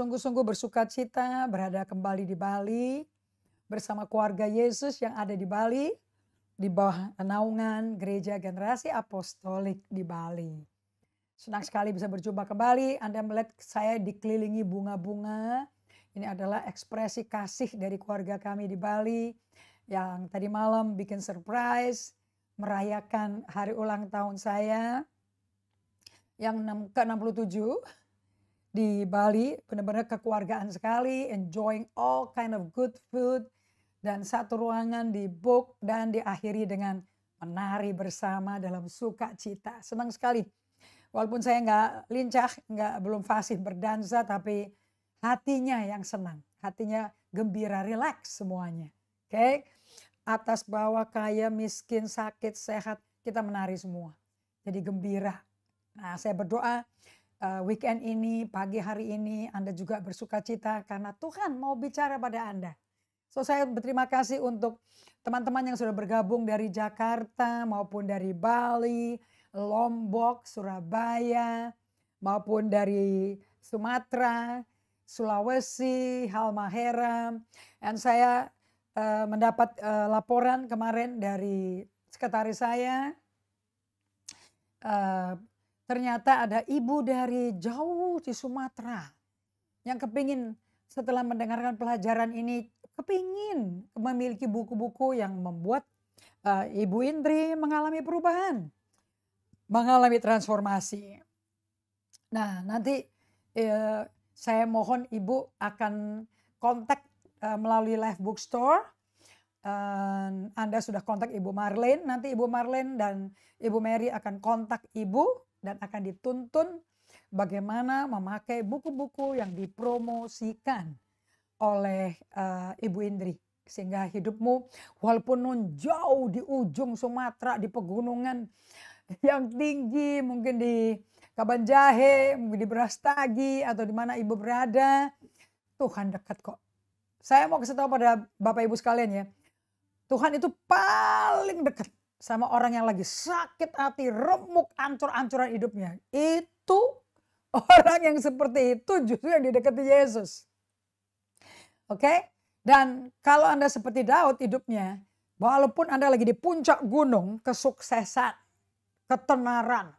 sungguh-sungguh bersuka cita berada kembali di Bali bersama keluarga Yesus yang ada di Bali di bawah naungan Gereja Generasi Apostolik di Bali. Senang sekali bisa berjumpa kembali. Anda melihat saya dikelilingi bunga-bunga. Ini adalah ekspresi kasih dari keluarga kami di Bali yang tadi malam bikin surprise merayakan hari ulang tahun saya yang ke-67 di Bali, benar-benar kekeluargaan sekali, enjoying all kind of good food, dan satu ruangan di book dan diakhiri dengan menari bersama dalam sukacita. Senang sekali. Walaupun saya nggak lincah, nggak belum fasih berdansa, tapi hatinya yang senang, hatinya gembira, relax semuanya. Oke, okay? atas bawah kaya, miskin, sakit, sehat, kita menari semua. Jadi gembira. Nah, saya berdoa uh, weekend ini, pagi hari ini Anda juga bersuka cita karena Tuhan mau bicara pada Anda. So saya berterima kasih untuk teman-teman yang sudah bergabung dari Jakarta maupun dari Bali, Lombok, Surabaya, maupun dari Sumatera, Sulawesi, Halmahera. Dan saya uh, mendapat uh, laporan kemarin dari sekretaris saya, uh, ternyata ada ibu dari jauh di Sumatera yang kepingin setelah mendengarkan pelajaran ini kepingin memiliki buku-buku yang membuat uh, ibu Indri mengalami perubahan, mengalami transformasi. Nah nanti uh, saya mohon ibu akan kontak uh, melalui Live Bookstore. Anda sudah kontak Ibu Marlene, nanti Ibu Marlene dan Ibu Mary akan kontak Ibu dan akan dituntun bagaimana memakai buku-buku yang dipromosikan oleh uh, Ibu Indri sehingga hidupmu walaupun nun jauh di ujung Sumatera di pegunungan yang tinggi mungkin di Kaban Jahe, mungkin di Berastagi atau di mana Ibu berada, Tuhan dekat kok. Saya mau kasih tahu pada Bapak Ibu sekalian ya, Tuhan itu paling dekat sama orang yang lagi sakit hati, remuk, ancur-ancuran hidupnya. Itu orang yang seperti itu justru yang didekati Yesus. Oke? Okay? Dan kalau Anda seperti Daud hidupnya, walaupun Anda lagi di puncak gunung, kesuksesan, ketenaran,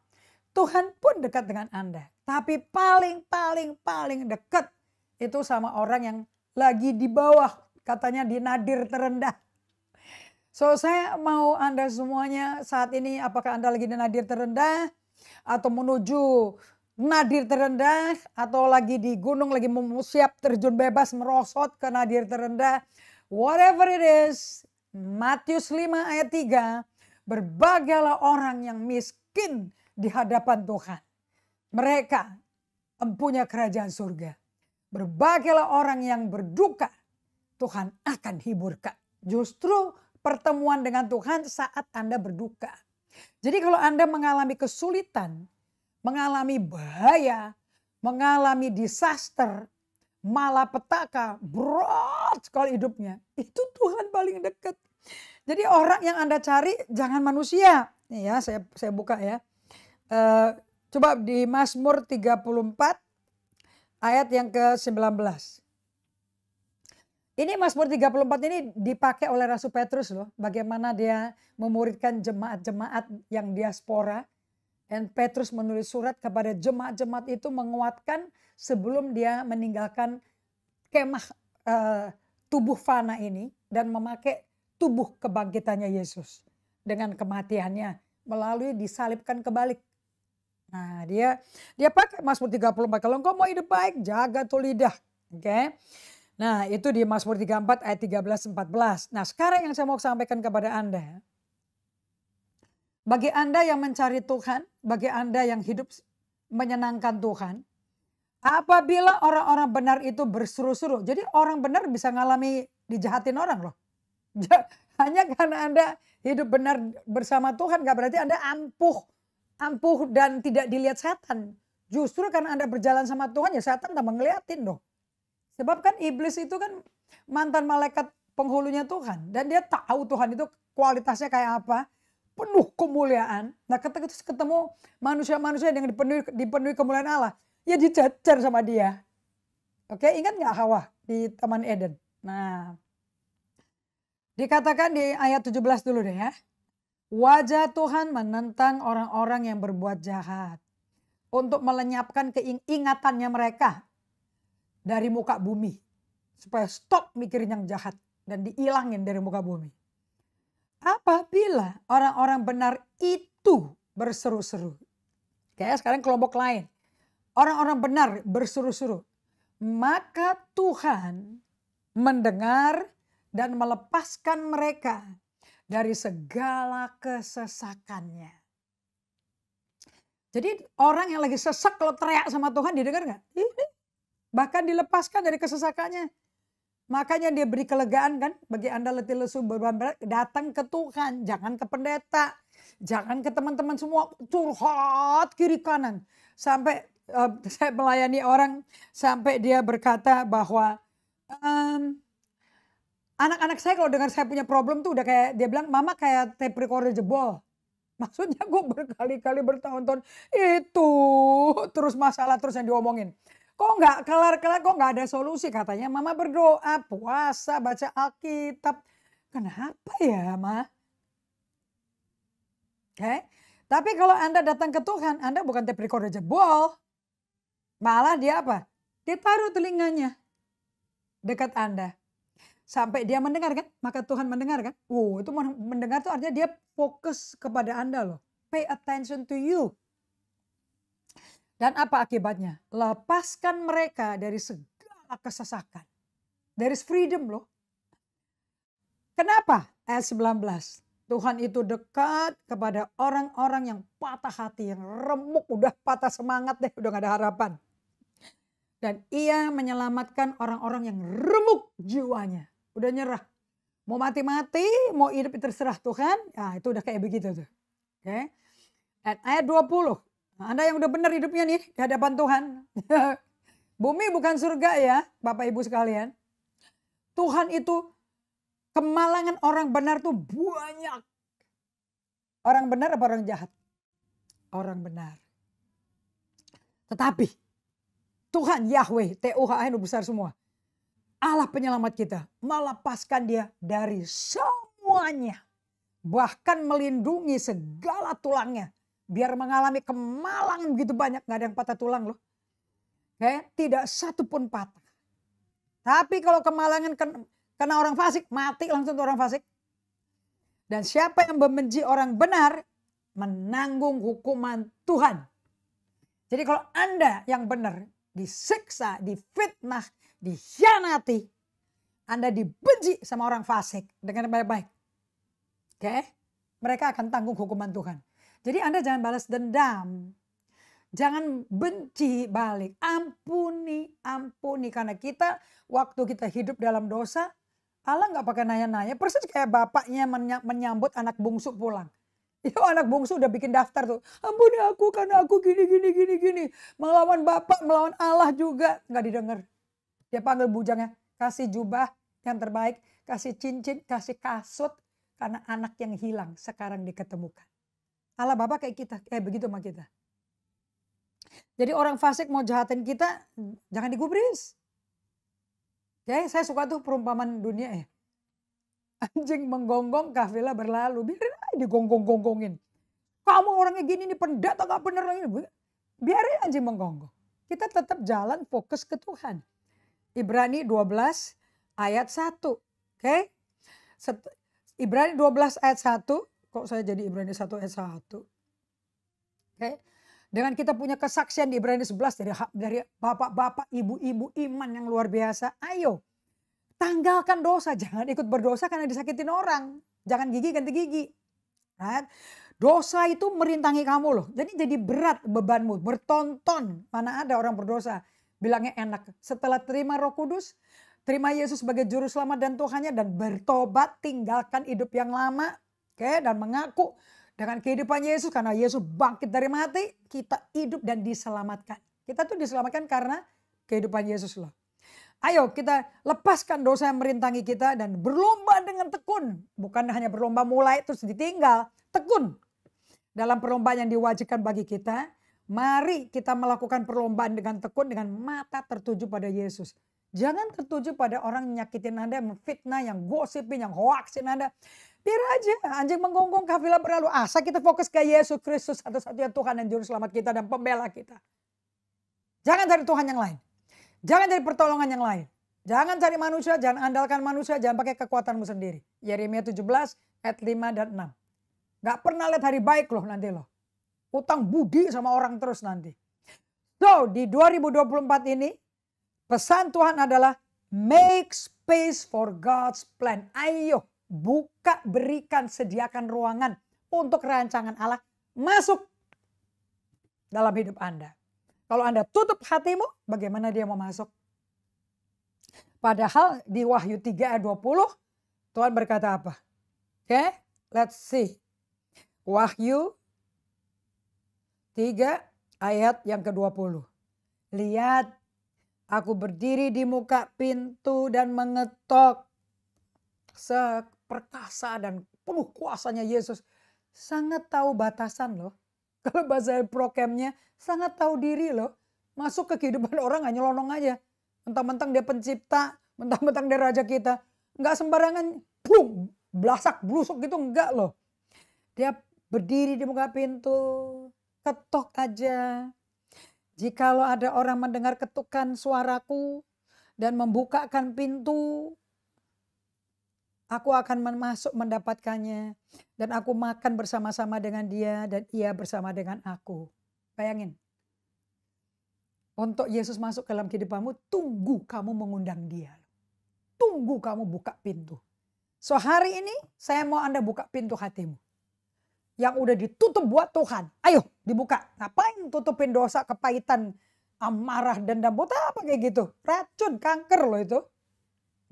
Tuhan pun dekat dengan Anda. Tapi paling, paling, paling dekat itu sama orang yang lagi di bawah, katanya di nadir terendah So saya mau Anda semuanya saat ini apakah Anda lagi di nadir terendah atau menuju nadir terendah atau lagi di gunung lagi siap terjun bebas merosot ke nadir terendah. Whatever it is, Matius 5 ayat 3, berbagailah orang yang miskin di hadapan Tuhan. Mereka empunya kerajaan surga. Berbagailah orang yang berduka, Tuhan akan hiburkan. Justru pertemuan dengan Tuhan saat Anda berduka. Jadi kalau Anda mengalami kesulitan, mengalami bahaya, mengalami disaster, malapetaka, brot sekali hidupnya. Itu Tuhan paling dekat. Jadi orang yang Anda cari jangan manusia. Nih ya, saya saya buka ya. Uh, coba di Mazmur 34 ayat yang ke-19. Ini Mazmur 34 ini dipakai oleh Rasul Petrus loh. Bagaimana dia memuridkan jemaat-jemaat yang diaspora. Dan Petrus menulis surat kepada jemaat-jemaat itu menguatkan sebelum dia meninggalkan kemah uh, tubuh fana ini dan memakai tubuh kebangkitannya Yesus dengan kematiannya melalui disalibkan kebalik. Nah, dia dia pakai Mazmur 34 kalau engkau mau hidup baik jaga tuh lidah. Oke. Okay? Nah, itu di Mazmur 34 ayat 13 14. Nah, sekarang yang saya mau sampaikan kepada Anda. Bagi Anda yang mencari Tuhan, bagi Anda yang hidup menyenangkan Tuhan, apabila orang-orang benar itu berseru-seru. Jadi orang benar bisa ngalami dijahatin orang loh. Hanya karena Anda hidup benar bersama Tuhan, gak berarti Anda ampuh, ampuh dan tidak dilihat setan. Justru karena Anda berjalan sama Tuhan ya setan tambah ngeliatin dong. Sebab kan iblis itu kan mantan malaikat penghulunya Tuhan. Dan dia tahu Tuhan itu kualitasnya kayak apa. Penuh kemuliaan. Nah ketika itu ketemu manusia-manusia yang dipenuhi, dipenuhi kemuliaan Allah. Ya dicecer sama dia. Oke ingat gak Hawa di Taman Eden? Nah dikatakan di ayat 17 dulu deh ya. Wajah Tuhan menentang orang-orang yang berbuat jahat. Untuk melenyapkan keingatannya mereka dari muka bumi. Supaya stop mikirin yang jahat dan diilangin dari muka bumi. Apabila orang-orang benar itu berseru-seru. Kayak sekarang kelompok lain. Orang-orang benar berseru-seru. Maka Tuhan mendengar dan melepaskan mereka dari segala kesesakannya. Jadi orang yang lagi sesak kalau teriak sama Tuhan didengar nggak? Bahkan dilepaskan dari kesesakannya. Makanya dia beri kelegaan kan bagi Anda letih lesu beban berat datang ke Tuhan, jangan ke pendeta, jangan ke teman-teman semua curhat kiri kanan. Sampai uh, saya melayani orang sampai dia berkata bahwa um, anak-anak saya kalau dengar saya punya problem tuh udah kayak dia bilang mama kayak tape recorder jebol. Maksudnya gue berkali-kali bertahun-tahun itu terus masalah terus yang diomongin. Kok nggak kelar-kelar, kok nggak ada solusi? Katanya mama berdoa, puasa, baca Alkitab. Kenapa ya ma? Oke, okay? tapi kalau Anda datang ke Tuhan, Anda bukan tape recorder jebol. Malah dia apa? Dia taruh telinganya dekat Anda. Sampai dia mendengar kan? Maka Tuhan mendengar kan? Wow, itu mendengar tuh artinya dia fokus kepada Anda loh. Pay attention to you. Dan apa akibatnya? Lepaskan mereka dari segala kesesakan. There is freedom loh. Kenapa? Ayat 19. Tuhan itu dekat kepada orang-orang yang patah hati, yang remuk, udah patah semangat deh, udah gak ada harapan. Dan ia menyelamatkan orang-orang yang remuk jiwanya. Udah nyerah. Mau mati-mati, mau hidup terserah Tuhan. ya itu udah kayak begitu tuh. Oke. Okay. ayat 20 anda yang udah benar hidupnya nih di hadapan Tuhan. Bumi bukan surga ya, Bapak Ibu sekalian. Tuhan itu kemalangan orang benar tuh banyak. Orang benar apa orang jahat? Orang benar. Tetapi Tuhan Yahweh, T-U-H-N besar semua. Allah penyelamat kita melepaskan dia dari semuanya. Bahkan melindungi segala tulangnya biar mengalami kemalangan begitu banyak nggak ada yang patah tulang loh. okay? tidak satu pun patah. Tapi kalau kemalangan kena orang fasik mati langsung tuh orang fasik. Dan siapa yang membenci orang benar menanggung hukuman Tuhan. Jadi kalau Anda yang benar disiksa, difitnah, dikhianati, Anda dibenci sama orang fasik dengan baik-baik. Oke? Mereka akan tanggung hukuman Tuhan. Jadi Anda jangan balas dendam. Jangan benci balik. Ampuni, ampuni. Karena kita waktu kita hidup dalam dosa, Allah nggak pakai nanya-nanya. Persis kayak bapaknya menyambut anak bungsu pulang. Itu iya, anak bungsu udah bikin daftar tuh. Ampuni aku karena aku gini, gini, gini, gini. Melawan bapak, melawan Allah juga. Nggak didengar. Dia panggil bujangnya. Kasih jubah yang terbaik. Kasih cincin, kasih kasut. Karena anak yang hilang sekarang diketemukan. Allah bapak kayak kita, kayak begitu sama kita. Jadi orang fasik mau jahatin kita, jangan digubris. Ya, saya suka tuh perumpamaan dunia ya. Anjing menggonggong, kafilah berlalu. aja digonggong-gonggongin. Kamu orangnya gini nih pendeta gak bener lagi. Biarin anjing menggonggong. Kita tetap jalan fokus ke Tuhan. Ibrani 12 ayat 1. Oke. Okay? Ibrani 12 ayat 1 kok saya jadi Ibrani 1 ayat 1. Oke. Okay? Dengan kita punya kesaksian di Ibrani 11 dari dari bapak-bapak, ibu-ibu iman yang luar biasa. Ayo, tanggalkan dosa. Jangan ikut berdosa karena disakitin orang. Jangan gigi ganti gigi. Right? Dosa itu merintangi kamu loh. Jadi jadi berat bebanmu. Bertonton. Mana ada orang berdosa. Bilangnya enak. Setelah terima roh kudus. Terima Yesus sebagai juru selamat dan Tuhannya. Dan bertobat tinggalkan hidup yang lama. Oke, dan mengaku dengan kehidupan Yesus karena Yesus bangkit dari mati, kita hidup dan diselamatkan. Kita tuh diselamatkan karena kehidupan Yesus loh. Ayo kita lepaskan dosa yang merintangi kita dan berlomba dengan tekun. Bukan hanya berlomba mulai terus ditinggal, tekun. Dalam perlombaan yang diwajibkan bagi kita, mari kita melakukan perlombaan dengan tekun dengan mata tertuju pada Yesus. Jangan tertuju pada orang yang nyakitin Anda, yang fitnah, yang gosipin, yang hoaksin Anda. Biar aja anjing menggonggong kafilah berlalu. Asa kita fokus ke Yesus Kristus satu-satunya Tuhan dan Juru Selamat kita dan pembela kita. Jangan cari Tuhan yang lain. Jangan cari pertolongan yang lain. Jangan cari manusia, jangan andalkan manusia, jangan pakai kekuatanmu sendiri. Yeremia 17 ayat 5 dan 6. Gak pernah lihat hari baik loh nanti loh. Utang budi sama orang terus nanti. So, di 2024 ini, pesan Tuhan adalah make space for God's plan. Ayo, buka, berikan, sediakan ruangan untuk rancangan Allah masuk dalam hidup Anda. Kalau Anda tutup hatimu, bagaimana dia mau masuk? Padahal di Wahyu 3 ayat 20, Tuhan berkata apa? Oke, okay, let's see. Wahyu 3 ayat yang ke-20. Lihat, aku berdiri di muka pintu dan mengetok. Sek perkasa dan penuh kuasanya Yesus sangat tahu batasan loh. Kalau bahasa prokemnya sangat tahu diri loh. Masuk ke kehidupan orang hanya lonong aja. Mentang-mentang dia pencipta, mentang-mentang dia raja kita. Nggak sembarangan, plung, belasak, blusuk gitu enggak loh. Dia berdiri di muka pintu, ketok aja. Jikalau ada orang mendengar ketukan suaraku dan membukakan pintu, Aku akan masuk mendapatkannya dan aku makan bersama-sama dengan dia dan ia bersama dengan aku. Bayangin. Untuk Yesus masuk ke dalam kehidupanmu, tunggu kamu mengundang dia. Tunggu kamu buka pintu. So hari ini saya mau Anda buka pintu hatimu. Yang udah ditutup buat Tuhan. Ayo dibuka. Ngapain tutupin dosa, kepahitan, amarah, dendam. Buat apa kayak gitu? Racun, kanker loh itu.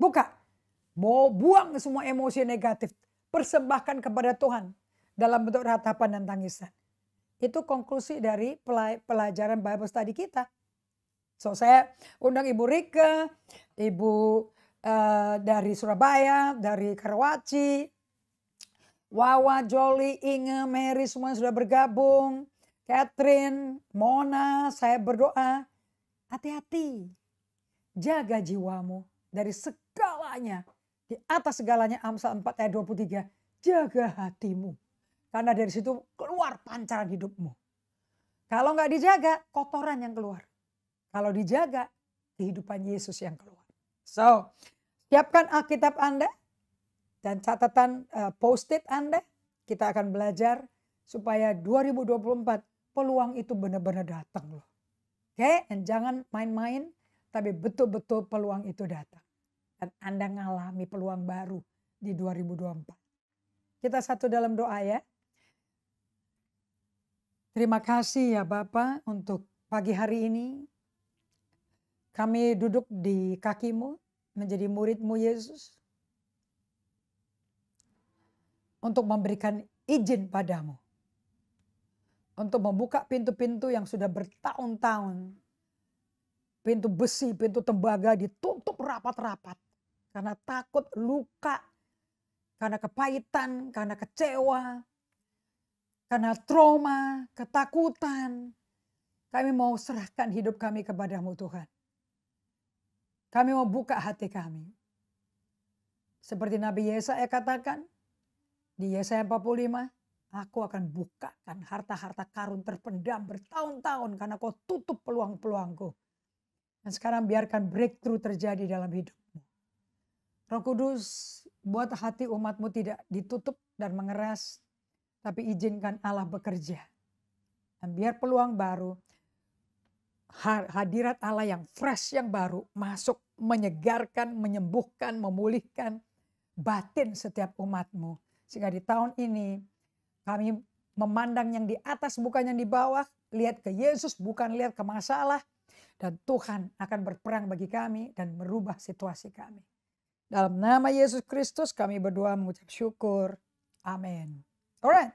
Buka. Mau buang semua emosi negatif. Persembahkan kepada Tuhan dalam bentuk ratapan dan tangisan. Itu konklusi dari pelajaran Bible study kita. So saya undang Ibu Rika, Ibu uh, dari Surabaya, dari Karawaci, Wawa, Jolly, Inge, Mary semua sudah bergabung. Catherine, Mona, saya berdoa. Hati-hati, jaga jiwamu dari segalanya di atas segalanya Amsal 4 ayat 23. Jaga hatimu. Karena dari situ keluar pancaran hidupmu. Kalau nggak dijaga, kotoran yang keluar. Kalau dijaga, kehidupan Yesus yang keluar. So, siapkan Alkitab Anda dan catatan uh, post-it Anda. Kita akan belajar supaya 2024 peluang itu benar-benar datang loh. Oke, okay? dan jangan main-main, tapi betul-betul peluang itu datang dan Anda mengalami peluang baru di 2024. Kita satu dalam doa ya. Terima kasih ya Bapak untuk pagi hari ini. Kami duduk di kakimu menjadi muridmu Yesus. Untuk memberikan izin padamu. Untuk membuka pintu-pintu yang sudah bertahun-tahun pintu besi, pintu tembaga ditutup rapat-rapat karena takut, luka, karena kepahitan, karena kecewa, karena trauma, ketakutan. Kami mau serahkan hidup kami kepadamu Tuhan. Kami mau buka hati kami. Seperti Nabi Yesaya katakan di Yesaya 45, aku akan bukakan harta-harta karun terpendam bertahun-tahun karena kau tutup peluang-peluangku. Dan sekarang biarkan breakthrough terjadi dalam hidup. Roh Kudus, buat hati umatmu tidak ditutup dan mengeras, tapi izinkan Allah bekerja. Dan biar peluang baru, hadirat Allah yang fresh, yang baru, masuk, menyegarkan, menyembuhkan, memulihkan batin setiap umatmu. Sehingga di tahun ini, kami memandang yang di atas bukan yang di bawah, lihat ke Yesus bukan lihat ke masalah, dan Tuhan akan berperang bagi kami dan merubah situasi kami. Dalam nama Yesus Kristus kami berdoa mengucap syukur. Amin. Alright.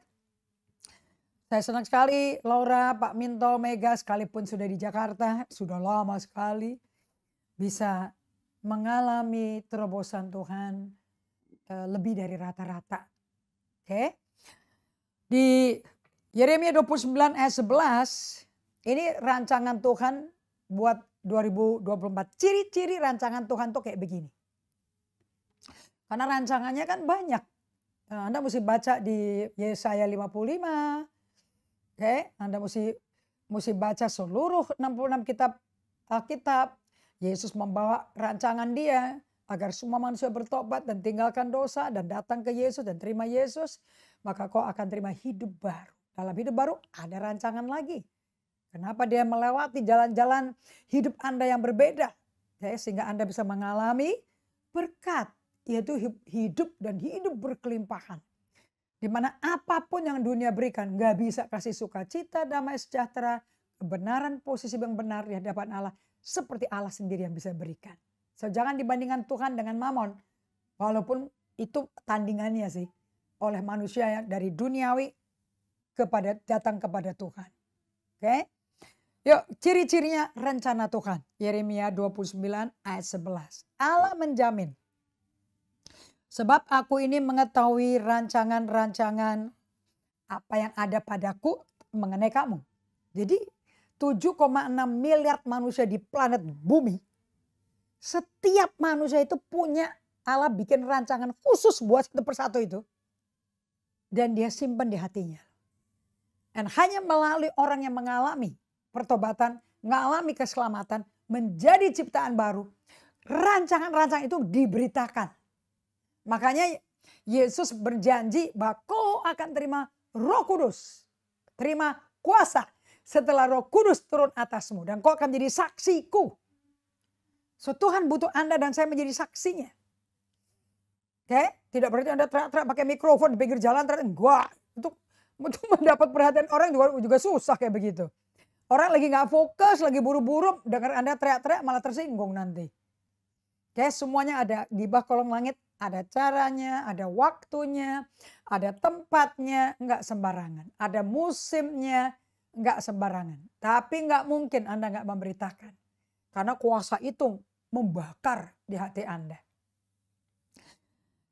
Saya senang sekali Laura, Pak Minto, Mega sekalipun sudah di Jakarta, sudah lama sekali bisa mengalami terobosan Tuhan eh, lebih dari rata-rata. Oke. Okay? Di Yeremia 29 ayat 11 ini rancangan Tuhan buat 2024. Ciri-ciri rancangan Tuhan tuh kayak begini. Karena rancangannya kan banyak. Eh, Anda mesti baca di Yesaya 55. Oke, okay? Anda mesti mesti baca seluruh 66 kitab Alkitab. Yesus membawa rancangan dia agar semua manusia bertobat dan tinggalkan dosa dan datang ke Yesus dan terima Yesus, maka kau akan terima hidup baru. Dalam hidup baru ada rancangan lagi. Kenapa dia melewati jalan-jalan hidup Anda yang berbeda? Okay? sehingga Anda bisa mengalami berkat yaitu hidup dan hidup berkelimpahan. Dimana apapun yang dunia berikan gak bisa kasih sukacita, damai sejahtera, kebenaran, posisi yang benar di hadapan Allah seperti Allah sendiri yang bisa berikan. So jangan dibandingkan Tuhan dengan mamon. Walaupun itu tandingannya sih oleh manusia yang dari duniawi kepada datang kepada Tuhan. Oke? Okay? Yuk, ciri-cirinya rencana Tuhan. Yeremia 29 ayat 11. Allah menjamin Sebab aku ini mengetahui rancangan-rancangan apa yang ada padaku mengenai kamu. Jadi 7,6 miliar manusia di planet bumi. Setiap manusia itu punya Allah bikin rancangan khusus buat satu persatu itu. Dan dia simpan di hatinya. Dan hanya melalui orang yang mengalami pertobatan, mengalami keselamatan, menjadi ciptaan baru. Rancangan-rancangan itu diberitakan Makanya Yesus berjanji bahwa kau akan terima roh kudus. Terima kuasa setelah roh kudus turun atasmu. Dan kau akan jadi saksiku. So Tuhan butuh Anda dan saya menjadi saksinya. Oke, okay? tidak berarti Anda teriak-teriak pakai mikrofon di pinggir jalan teriak gua untuk untuk mendapat perhatian orang juga juga susah kayak begitu. Orang lagi nggak fokus, lagi buru-buru, dengar Anda teriak-teriak malah tersinggung nanti. Oke, okay? semuanya ada di bawah kolong langit ada caranya, ada waktunya, ada tempatnya, enggak sembarangan. Ada musimnya, enggak sembarangan. Tapi enggak mungkin Anda enggak memberitakan. Karena kuasa itu membakar di hati Anda.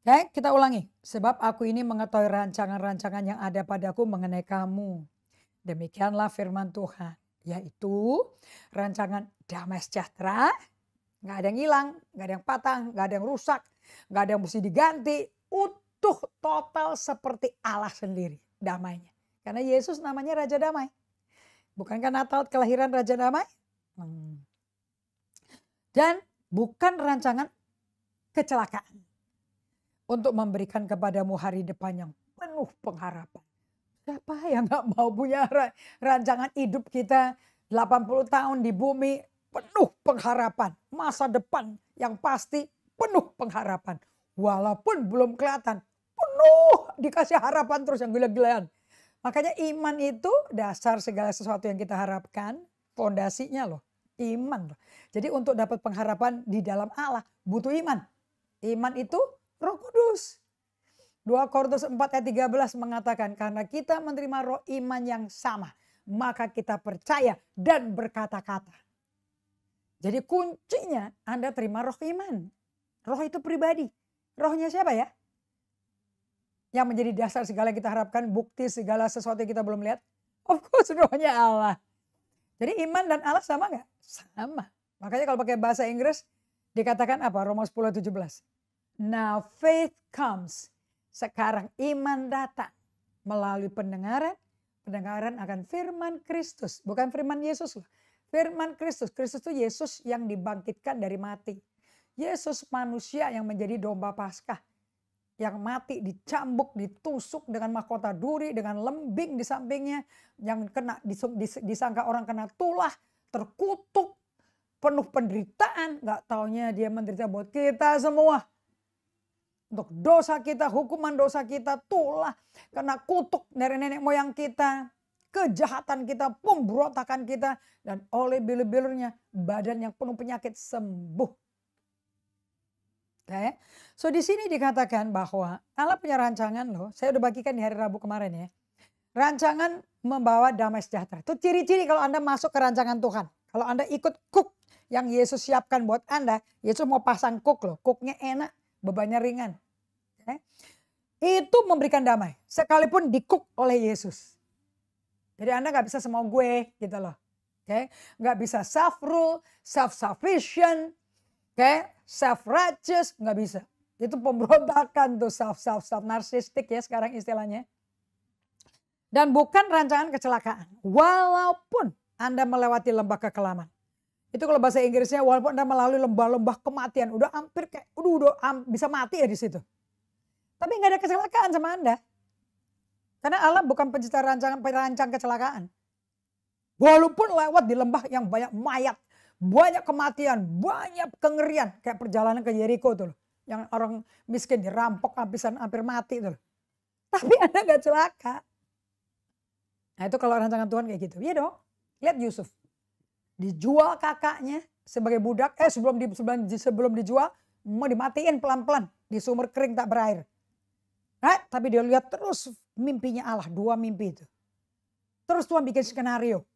Oke, kita ulangi. Sebab aku ini mengetahui rancangan-rancangan yang ada padaku mengenai kamu. Demikianlah firman Tuhan. Yaitu rancangan damai sejahtera. Enggak ada yang hilang, enggak ada yang patah, enggak ada yang rusak nggak ada yang mesti diganti, utuh total seperti Allah sendiri damainya. Karena Yesus namanya Raja Damai. Bukankah Natal kelahiran Raja Damai? Hmm. Dan bukan rancangan kecelakaan. Untuk memberikan kepadamu hari depan yang penuh pengharapan. Siapa yang gak mau punya rancangan hidup kita 80 tahun di bumi penuh pengharapan. Masa depan yang pasti penuh pengharapan. Walaupun belum kelihatan, penuh dikasih harapan terus yang gila-gilaan. Makanya iman itu dasar segala sesuatu yang kita harapkan, fondasinya loh, iman. Loh. Jadi untuk dapat pengharapan di dalam Allah butuh iman. Iman itu Roh Kudus. 2 Korintus 4 ayat 13 mengatakan karena kita menerima roh iman yang sama, maka kita percaya dan berkata-kata. Jadi kuncinya Anda terima roh iman. Roh itu pribadi. Rohnya siapa ya? Yang menjadi dasar segala yang kita harapkan, bukti segala sesuatu yang kita belum lihat. Of course rohnya Allah. Jadi iman dan Allah sama nggak? Sama. Makanya kalau pakai bahasa Inggris dikatakan apa? Roma 10 17. Now faith comes. Sekarang iman datang melalui pendengaran. Pendengaran akan firman Kristus, bukan firman Yesus loh. Firman Kristus, Kristus itu Yesus yang dibangkitkan dari mati. Yesus manusia yang menjadi domba Paskah yang mati dicambuk, ditusuk dengan mahkota duri, dengan lembing di sampingnya, yang kena disangka orang kena tulah, terkutuk, penuh penderitaan, nggak taunya dia menderita buat kita semua. Untuk dosa kita, hukuman dosa kita, tulah, kena kutuk dari nenek moyang kita, kejahatan kita, pemberontakan kita, dan oleh bilur-bilurnya badan yang penuh penyakit sembuh Okay. So di sini dikatakan bahwa Allah punya rancangan loh. Saya udah bagikan di hari Rabu kemarin ya. Rancangan membawa damai sejahtera. Itu ciri-ciri kalau Anda masuk ke rancangan Tuhan. Kalau Anda ikut kuk yang Yesus siapkan buat Anda. Yesus mau pasang kuk loh. Kuknya enak, bebannya ringan. Okay. Itu memberikan damai. Sekalipun dikuk oleh Yesus. Jadi Anda nggak bisa semau gue gitu loh. Oke, okay? nggak bisa self rule, self sufficient, okay? self-righteous, nggak bisa. Itu pemberontakan tuh self, self, self, narsistik ya sekarang istilahnya. Dan bukan rancangan kecelakaan. Walaupun Anda melewati lembah kekelaman. Itu kalau bahasa Inggrisnya walaupun Anda melalui lembah-lembah kematian. Udah hampir kayak, udah, udah um, bisa mati ya di situ. Tapi nggak ada kecelakaan sama Anda. Karena Allah bukan pencipta rancangan perancang kecelakaan. Walaupun lewat di lembah yang banyak mayat, banyak kematian, banyak kengerian. Kayak perjalanan ke Jericho tuh loh. Yang orang miskin dirampok habisan hampir mati tuh loh. Tapi Anda gak celaka. Nah itu kalau rancangan Tuhan kayak gitu. Iya dong. Lihat Yusuf. Dijual kakaknya sebagai budak. Eh sebelum, di, sebelum, sebelum dijual mau dimatiin pelan-pelan. Di sumur kering tak berair. Right? Tapi dia lihat terus mimpinya Allah. Dua mimpi itu. Terus Tuhan bikin skenario.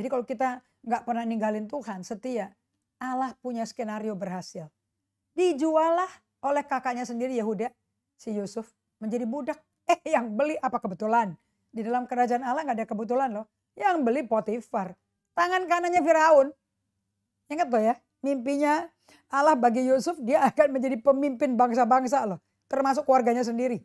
Jadi kalau kita nggak pernah ninggalin Tuhan, setia. Allah punya skenario berhasil. Dijualah oleh kakaknya sendiri Yehuda, si Yusuf, menjadi budak. Eh yang beli apa kebetulan? Di dalam kerajaan Allah nggak ada kebetulan loh. Yang beli Potifar. Tangan kanannya Firaun. Ingat loh ya, mimpinya Allah bagi Yusuf dia akan menjadi pemimpin bangsa-bangsa loh. Termasuk keluarganya sendiri.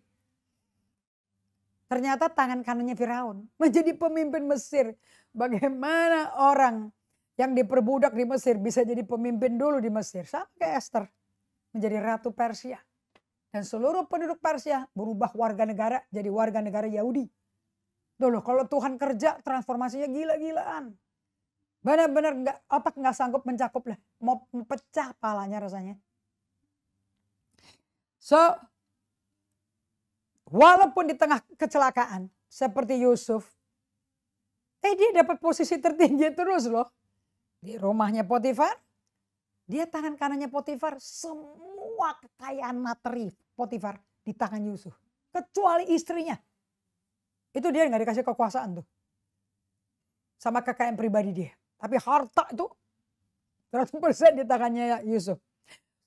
Ternyata tangan kanannya Firaun menjadi pemimpin Mesir. Bagaimana orang yang diperbudak di Mesir bisa jadi pemimpin dulu di Mesir. Sama kayak Esther menjadi ratu Persia. Dan seluruh penduduk Persia berubah warga negara jadi warga negara Yahudi. Dulu kalau Tuhan kerja transformasinya gila-gilaan. Benar-benar otak nggak sanggup mencakup lah. Mau pecah palanya rasanya. So Walaupun di tengah kecelakaan seperti Yusuf, eh dia dapat posisi tertinggi terus loh. Di rumahnya Potifar, dia tangan kanannya Potifar, semua kekayaan materi Potifar di tangan Yusuf. Kecuali istrinya. Itu dia nggak dikasih kekuasaan tuh. Sama kekayaan pribadi dia. Tapi harta itu 100% di tangannya Yusuf.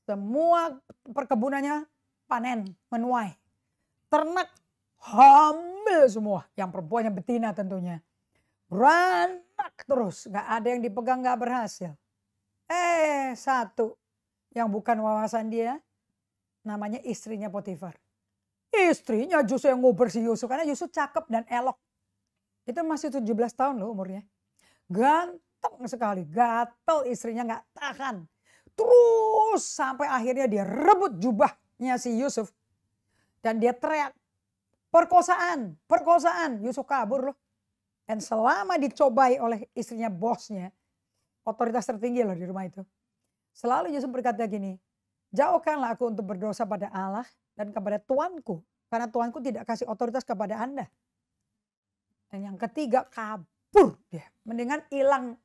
Semua perkebunannya panen, menuai ternak hamil semua. Yang perempuan yang betina tentunya. Beranak terus. nggak ada yang dipegang nggak berhasil. Eh satu. Yang bukan wawasan dia. Namanya istrinya Potifar. Istrinya justru yang ngubur si Yusuf. Karena Yusuf cakep dan elok. Itu masih 17 tahun loh umurnya. Ganteng sekali. Gatel istrinya nggak tahan. Terus sampai akhirnya dia rebut jubahnya si Yusuf dan dia teriak, perkosaan, perkosaan. Yusuf kabur loh. Dan selama dicobai oleh istrinya bosnya, otoritas tertinggi loh di rumah itu. Selalu Yusuf berkata gini, jauhkanlah aku untuk berdosa pada Allah dan kepada Tuanku. Karena Tuanku tidak kasih otoritas kepada Anda. Dan yang ketiga kabur dia. Mendingan hilang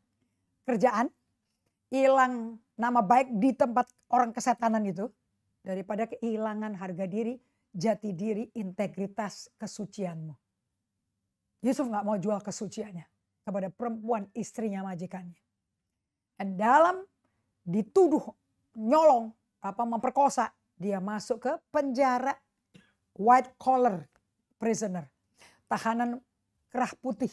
kerjaan, hilang nama baik di tempat orang kesetanan itu. Daripada kehilangan harga diri, jati diri, integritas, kesucianmu. Yusuf nggak mau jual kesuciannya kepada perempuan istrinya majikannya. Dan dalam dituduh nyolong, apa memperkosa, dia masuk ke penjara white collar prisoner. Tahanan kerah putih.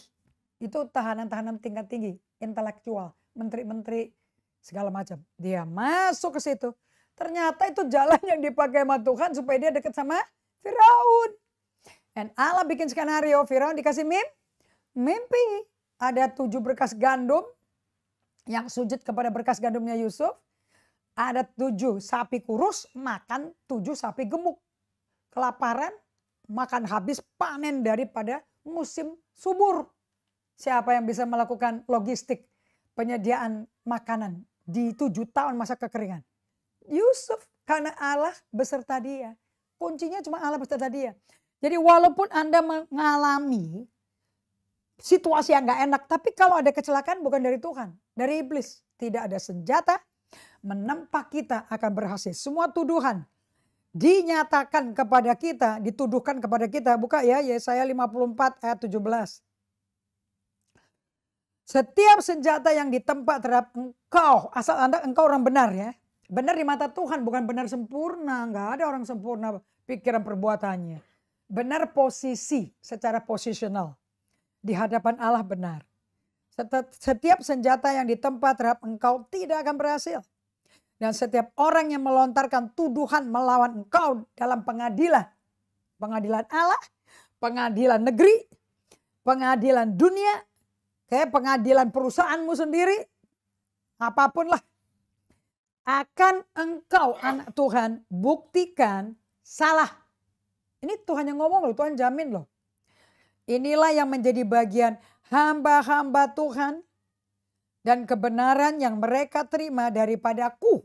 Itu tahanan-tahanan tingkat tinggi, intelektual, menteri-menteri segala macam. Dia masuk ke situ Ternyata itu jalan yang dipakai sama Tuhan supaya dia dekat sama Firaun. Dan Allah bikin skenario Firaun dikasih mim, mimpi ada tujuh berkas gandum yang sujud kepada berkas gandumnya Yusuf. Ada tujuh sapi kurus makan tujuh sapi gemuk. Kelaparan makan habis panen daripada musim subur. Siapa yang bisa melakukan logistik penyediaan makanan di tujuh tahun masa kekeringan? Yusuf karena Allah beserta dia. Kuncinya cuma Allah beserta dia. Jadi walaupun Anda mengalami situasi yang gak enak, tapi kalau ada kecelakaan bukan dari Tuhan, dari iblis. Tidak ada senjata, menempa kita akan berhasil. Semua tuduhan dinyatakan kepada kita, dituduhkan kepada kita. Buka ya Yesaya 54 ayat 17. Setiap senjata yang ditempa terhadap engkau, asal anda engkau orang benar ya. Benar di mata Tuhan bukan benar sempurna. Nggak ada orang sempurna pikiran perbuatannya. Benar posisi secara posisional. Di hadapan Allah benar. Setiap senjata yang ditempa terhadap engkau tidak akan berhasil. Dan setiap orang yang melontarkan tuduhan melawan engkau dalam pengadilan. Pengadilan Allah, pengadilan negeri, pengadilan dunia, kayak pengadilan perusahaanmu sendiri. Apapun lah akan engkau anak Tuhan buktikan salah. Ini Tuhan yang ngomong loh, Tuhan jamin loh. Inilah yang menjadi bagian hamba-hamba Tuhan dan kebenaran yang mereka terima daripada Aku.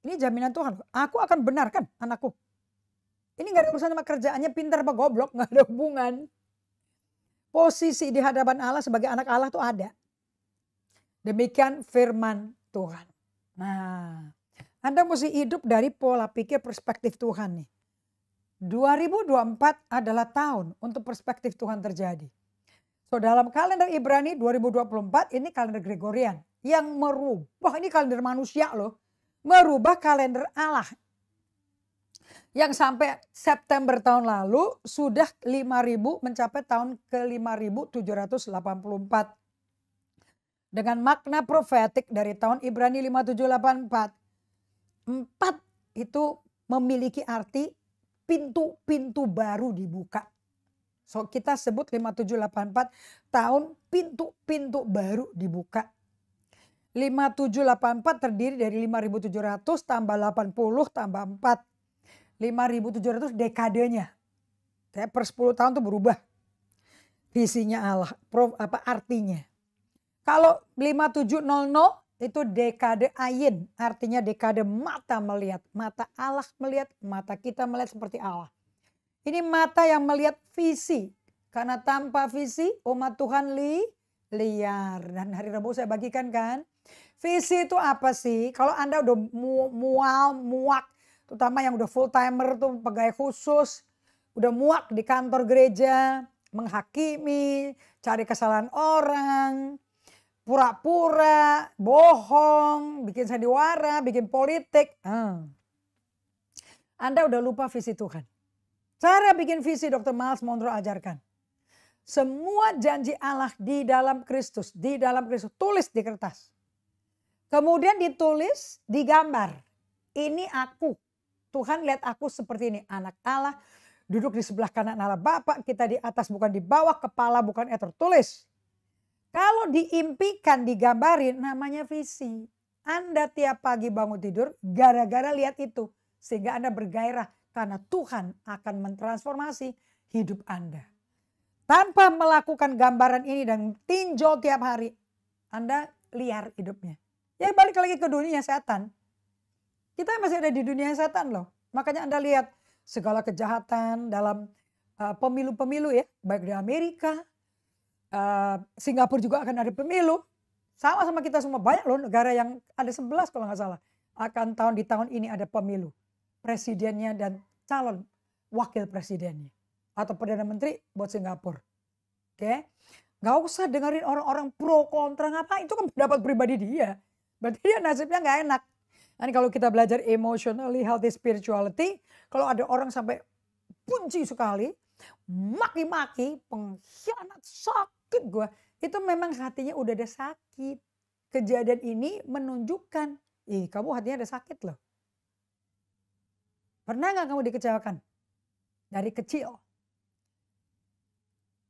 Ini jaminan Tuhan. Aku akan benarkan anakku. Ini gak ada urusan sama kerjaannya pintar apa goblok. Gak ada hubungan. Posisi di hadapan Allah sebagai anak Allah tuh ada. Demikian firman Tuhan. Nah, Anda mesti hidup dari pola pikir perspektif Tuhan nih. 2024 adalah tahun untuk perspektif Tuhan terjadi. So dalam kalender Ibrani 2024 ini kalender Gregorian yang merubah ini kalender manusia loh, merubah kalender Allah. Yang sampai September tahun lalu sudah 5000 mencapai tahun ke 5784 dengan makna profetik dari tahun Ibrani 5784. Empat itu memiliki arti pintu-pintu baru dibuka. So kita sebut 5784 tahun pintu-pintu baru dibuka. 5784 terdiri dari 5700 tambah 80 tambah 4. 5700 dekadenya. Per 10 tahun tuh berubah. Visinya Allah, apa artinya? Kalau 5700 itu dekade ayin, artinya dekade mata melihat, mata Allah melihat, mata kita melihat seperti Allah. Ini mata yang melihat visi, karena tanpa visi umat Tuhan li liar. Dan hari Rabu saya bagikan kan, visi itu apa sih? Kalau Anda udah mu mual, muak, terutama yang udah full timer tuh pegawai khusus, udah muak di kantor gereja, menghakimi, cari kesalahan orang, pura-pura, bohong, bikin sandiwara, bikin politik. Hmm. Anda udah lupa visi Tuhan. Cara bikin visi Dr. Miles Monroe ajarkan. Semua janji Allah di dalam Kristus, di dalam Kristus, tulis di kertas. Kemudian ditulis, digambar. Ini aku. Tuhan lihat aku seperti ini, anak Allah duduk di sebelah kanan Allah Bapa, kita di atas bukan di bawah, kepala bukan etor. tertulis. Kalau diimpikan, digambarin namanya visi. Anda tiap pagi bangun tidur gara-gara lihat itu. Sehingga Anda bergairah karena Tuhan akan mentransformasi hidup Anda. Tanpa melakukan gambaran ini dan tinjau tiap hari, Anda liar hidupnya. Ya balik lagi ke dunia setan. Kita masih ada di dunia setan loh. Makanya Anda lihat segala kejahatan dalam eh, pemilu-pemilu ya, baik di Amerika, uh, Singapura juga akan ada pemilu. Sama sama kita semua banyak loh negara yang ada sebelas kalau nggak salah akan tahun di tahun ini ada pemilu presidennya dan calon wakil presidennya atau perdana menteri buat Singapura. Oke. Okay? Gak usah dengerin orang-orang pro kontra ngapa itu kan pendapat pribadi dia. Berarti dia nasibnya nggak enak. Dan kalau kita belajar emotionally healthy spirituality, kalau ada orang sampai benci sekali, maki-maki, pengkhianat, sok, sakit gue. Itu memang hatinya udah ada sakit. Kejadian ini menunjukkan, ih kamu hatinya ada sakit loh. Pernah gak kamu dikecewakan? Dari kecil.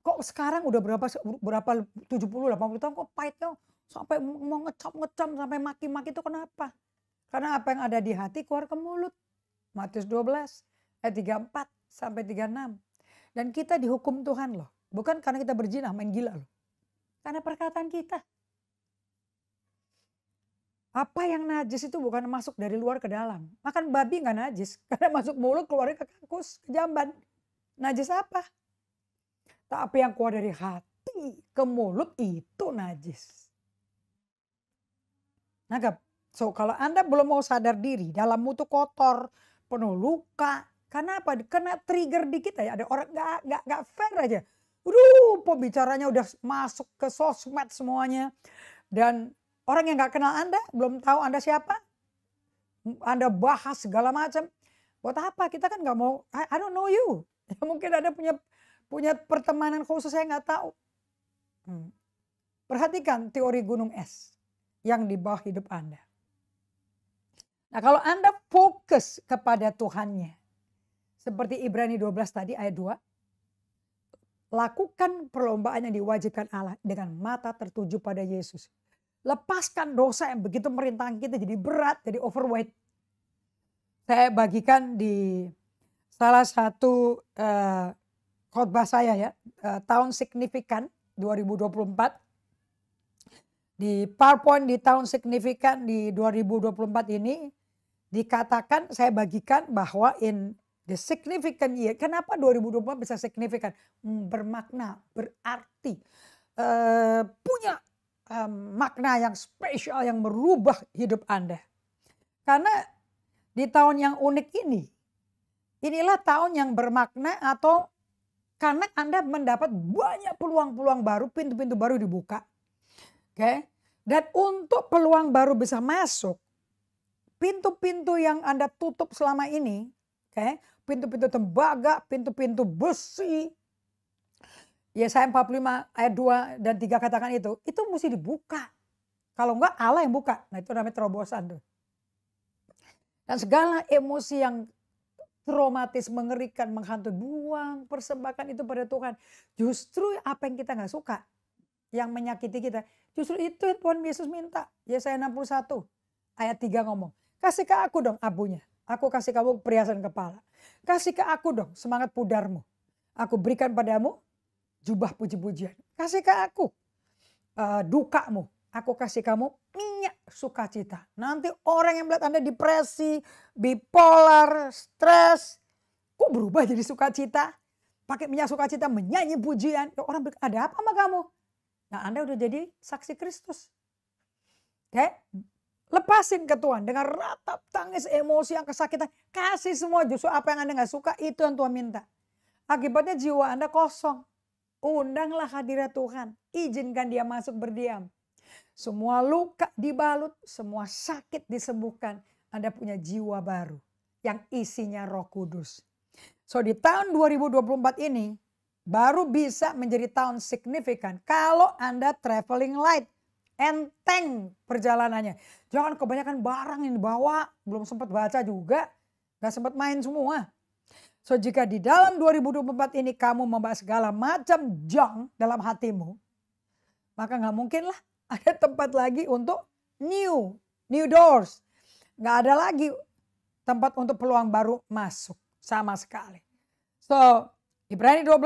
Kok sekarang udah berapa berapa 70 80 tahun kok pahitnya sampai mau ngecap-ngecap sampai maki-maki itu kenapa? Karena apa yang ada di hati keluar ke mulut. Matius 12 ayat 34 sampai 36. Dan kita dihukum Tuhan loh. Bukan karena kita berjinah main gila loh. Karena perkataan kita. Apa yang najis itu bukan masuk dari luar ke dalam. Makan babi nggak najis. Karena masuk mulut keluarnya ke kakus, ke jamban. Najis apa? Tapi yang keluar dari hati ke mulut itu najis. Nagap. So kalau Anda belum mau sadar diri, dalam mutu kotor, penuh luka. Karena apa? Kena trigger dikit aja. Ada orang gak, nggak nggak fair aja Waduh, pembicaranya udah masuk ke sosmed semuanya. Dan orang yang gak kenal Anda, belum tahu Anda siapa. Anda bahas segala macam. Buat apa? Kita kan gak mau, I, I don't know you. Ya mungkin Anda punya punya pertemanan khusus saya gak tahu. Hmm. Perhatikan teori gunung es yang di bawah hidup Anda. Nah kalau Anda fokus kepada Tuhannya. Seperti Ibrani 12 tadi ayat 2 Lakukan perlombaan yang diwajibkan Allah dengan mata tertuju pada Yesus. Lepaskan dosa yang begitu merintang kita jadi berat, jadi overweight. Saya bagikan di salah satu uh, khotbah saya ya, uh, tahun signifikan 2024 di PowerPoint di tahun signifikan di 2024 ini dikatakan saya bagikan bahwa in The significant year. Kenapa 2024 bisa signifikan? Hmm, bermakna, berarti. Uh, punya um, makna yang spesial yang merubah hidup Anda. Karena di tahun yang unik ini, inilah tahun yang bermakna atau karena Anda mendapat banyak peluang-peluang baru, pintu-pintu baru dibuka. Oke. Okay? Dan untuk peluang baru bisa masuk, pintu-pintu yang Anda tutup selama ini Okay? Pintu-pintu tembaga, pintu-pintu besi. Yesaya 45 ayat 2 dan 3 katakan itu. Itu mesti dibuka. Kalau enggak Allah yang buka. Nah itu namanya terobosan tuh. Dan segala emosi yang traumatis, mengerikan, menghantui, buang, persembahkan itu pada Tuhan. Justru apa yang kita nggak suka, yang menyakiti kita, justru itu yang Tuhan Yesus minta. Yesaya 61 ayat 3 ngomong, kasih ke aku dong abunya. Aku kasih kamu perhiasan kepala. Kasih ke aku dong semangat pudarmu. Aku berikan padamu jubah puji-pujian. Kasih ke aku uh, dukamu. Aku kasih kamu minyak sukacita. Nanti orang yang melihat Anda depresi, bipolar, stres. Kok berubah jadi sukacita? Pakai minyak sukacita, menyanyi pujian. Ya orang ada apa sama kamu? Nah Anda udah jadi saksi Kristus. Oke, okay? Lepasin ke Tuhan dengan ratap tangis emosi yang kesakitan. Kasih semua justru apa yang Anda nggak suka itu yang Tuhan minta. Akibatnya jiwa Anda kosong. Undanglah hadirat Tuhan. Izinkan dia masuk berdiam. Semua luka dibalut, semua sakit disembuhkan. Anda punya jiwa baru yang isinya roh kudus. So di tahun 2024 ini baru bisa menjadi tahun signifikan kalau Anda traveling light enteng perjalanannya. Jangan kebanyakan barang yang dibawa, belum sempat baca juga, gak sempat main semua. So jika di dalam 2024 ini kamu membahas segala macam junk dalam hatimu, maka gak mungkin lah ada tempat lagi untuk new, new doors. Gak ada lagi tempat untuk peluang baru masuk sama sekali. So Ibrani 12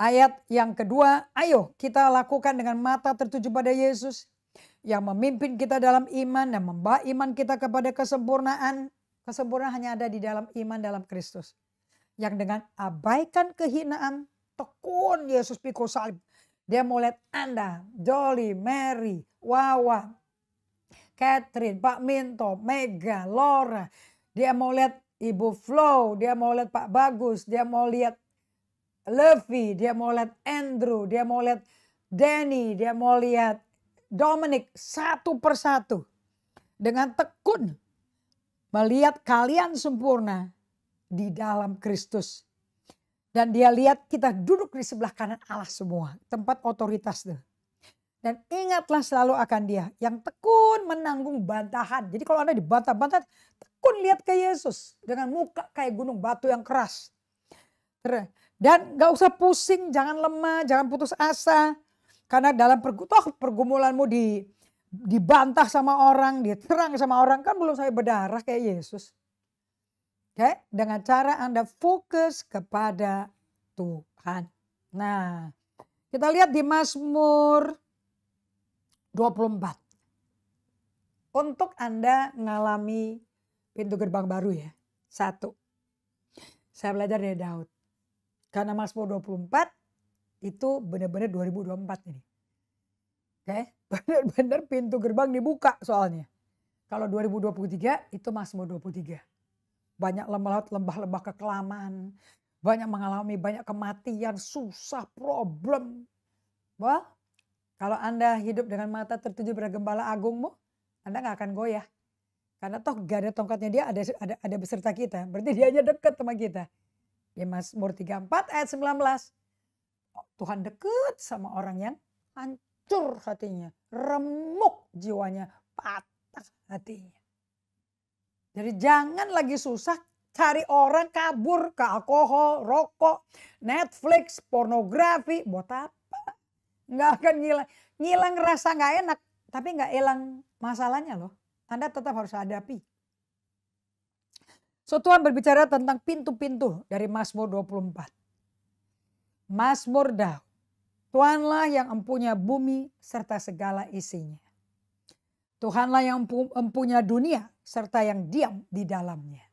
Ayat yang kedua, ayo kita lakukan dengan mata tertuju pada Yesus yang memimpin kita dalam iman dan membawa iman kita kepada kesempurnaan. Kesempurnaan hanya ada di dalam iman dalam Kristus. Yang dengan abaikan kehinaan, tekun Yesus pikul salib. Dia mau lihat Anda, Jolly, Mary, Wawa, Catherine, Pak Minto, Mega, Laura. Dia mau lihat Ibu Flow, dia mau lihat Pak Bagus, dia mau lihat Levi, dia mau lihat Andrew, dia mau lihat Danny, dia mau lihat Dominic satu persatu dengan tekun melihat kalian sempurna di dalam Kristus. Dan dia lihat kita duduk di sebelah kanan Allah semua, tempat otoritas tuh. Dan ingatlah selalu akan dia yang tekun menanggung bantahan. Jadi kalau Anda dibantah-bantah, tekun lihat ke Yesus dengan muka kayak gunung batu yang keras. Dan gak usah pusing, jangan lemah, jangan putus asa. Karena dalam pergu toh pergumulanmu di, dibantah sama orang, diterang sama orang. Kan belum saya berdarah kayak Yesus. Oke, dengan cara Anda fokus kepada Tuhan. Nah, kita lihat di Mazmur 24. Untuk Anda mengalami pintu gerbang baru ya. Satu. Saya belajar dari Daud. Karena puluh 24 itu benar-benar 2024 ini. Oke, okay? benar-benar pintu gerbang dibuka soalnya. Kalau 2023 itu puluh 23. Banyak lembah-lembah lembah kekelaman, banyak mengalami banyak kematian, susah, problem. Wah, kalau Anda hidup dengan mata tertuju pada gembala agungmu, Anda nggak akan goyah. Karena toh gak ada tongkatnya dia ada ada ada beserta kita. Berarti dia hanya dekat sama kita. Ya Mazmur 34 ayat 19. Tuhan dekat sama orang yang hancur hatinya, remuk jiwanya, patah hatinya. Jadi jangan lagi susah cari orang kabur ke alkohol, rokok, Netflix, pornografi, buat apa? Nggak akan ngilang. Ngilang rasa nggak enak, tapi nggak hilang masalahnya loh. Anda tetap harus hadapi. So Tuhan berbicara tentang pintu-pintu dari Mazmur 24. Mazmur Daud. Tuhanlah yang empunya bumi serta segala isinya. Tuhanlah yang empunya dunia serta yang diam di dalamnya.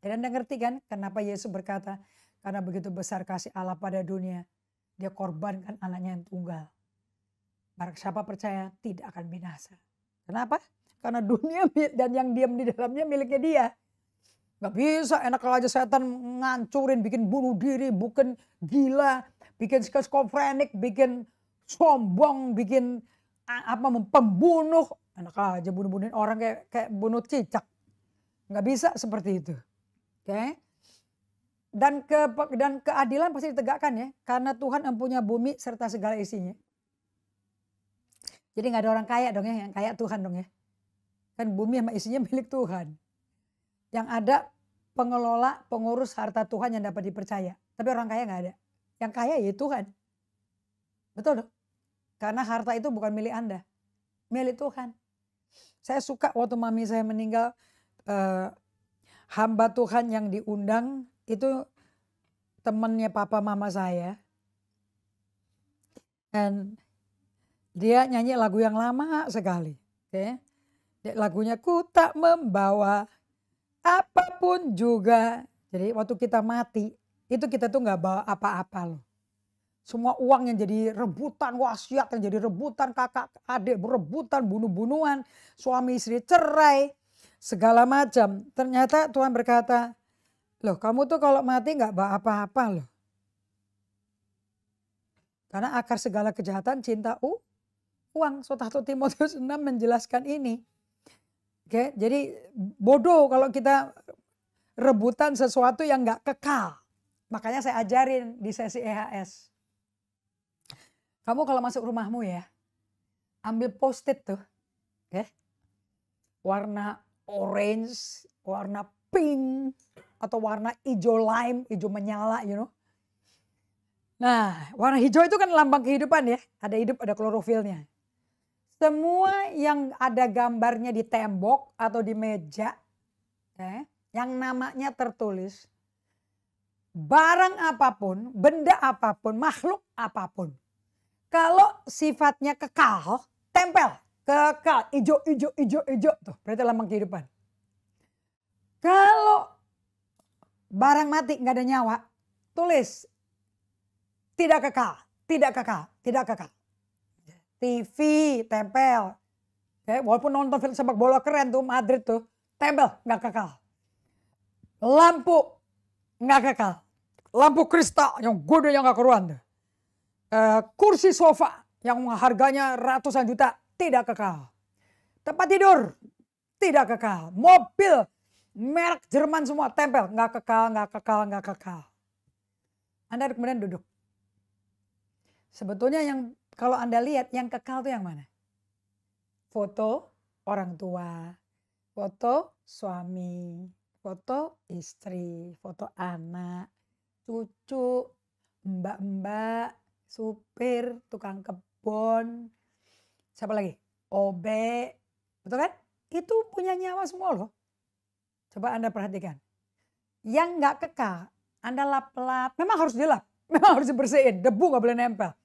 Dan Anda ngerti kan kenapa Yesus berkata, karena begitu besar kasih Allah pada dunia, dia korbankan anaknya yang tunggal. Barang siapa percaya tidak akan binasa. Kenapa? Karena dunia dan yang diam di dalamnya miliknya dia. Gak bisa enak aja setan ngancurin, bikin bunuh diri, bukan gila, bikin skizofrenik, bikin sombong, bikin apa pembunuh. Enak aja bunuh-bunuhin orang kayak kayak bunuh cicak. Gak bisa seperti itu. Oke. Okay? Dan ke dan keadilan pasti ditegakkan ya, karena Tuhan empunya bumi serta segala isinya. Jadi gak ada orang kaya dong ya, yang kaya Tuhan dong ya. Kan bumi sama isinya milik Tuhan. Yang ada pengelola, pengurus harta Tuhan yang dapat dipercaya. Tapi orang kaya nggak ada. Yang kaya ya Tuhan. Betul dong? Karena harta itu bukan milik Anda. Milik Tuhan. Saya suka waktu mami saya meninggal, eh, hamba Tuhan yang diundang itu temannya papa mama saya. Dan dia nyanyi lagu yang lama sekali. Okay. Lagunya ku tak membawa apapun juga. Jadi waktu kita mati, itu kita tuh nggak bawa apa-apa loh. Semua uang yang jadi rebutan, wasiat yang jadi rebutan, kakak adik berebutan, bunuh-bunuhan, suami istri cerai, segala macam. Ternyata Tuhan berkata, loh kamu tuh kalau mati nggak bawa apa-apa loh. Karena akar segala kejahatan cinta u, uh, uang. Sotato Timotius 6 menjelaskan ini. Oke, jadi bodoh kalau kita rebutan sesuatu yang nggak kekal. Makanya saya ajarin di sesi EHS. Kamu kalau masuk rumahmu ya, ambil post-it tuh. Oke. Warna orange, warna pink, atau warna hijau lime, hijau menyala you know. Nah, warna hijau itu kan lambang kehidupan ya. Ada hidup, ada klorofilnya. Semua yang ada gambarnya di tembok atau di meja, eh, yang namanya tertulis, barang apapun, benda apapun, makhluk apapun, kalau sifatnya kekal, tempel, kekal, ijo, ijo, ijo, ijo, tuh berarti dalam kehidupan. Kalau barang mati nggak ada nyawa, tulis tidak kekal, tidak kekal, tidak kekal. TV, tempel. Ya, walaupun nonton film sepak bola keren tuh Madrid tuh, tempel nggak kekal. Lampu nggak kekal. Lampu kristal yang gede yang nggak keruan tuh. E, kursi sofa yang harganya ratusan juta tidak kekal. Tempat tidur tidak kekal. Mobil merek Jerman semua tempel nggak kekal, nggak kekal, nggak kekal. Anda kemudian duduk. Sebetulnya yang kalau Anda lihat yang kekal itu yang mana? Foto orang tua, foto suami, foto istri, foto anak, cucu, mbak-mbak, supir, tukang kebun, siapa lagi? OB, betul kan? Itu punya nyawa semua loh. Coba Anda perhatikan. Yang nggak kekal, Anda lap-lap, memang harus dilap, memang harus dibersihin, debu nggak boleh nempel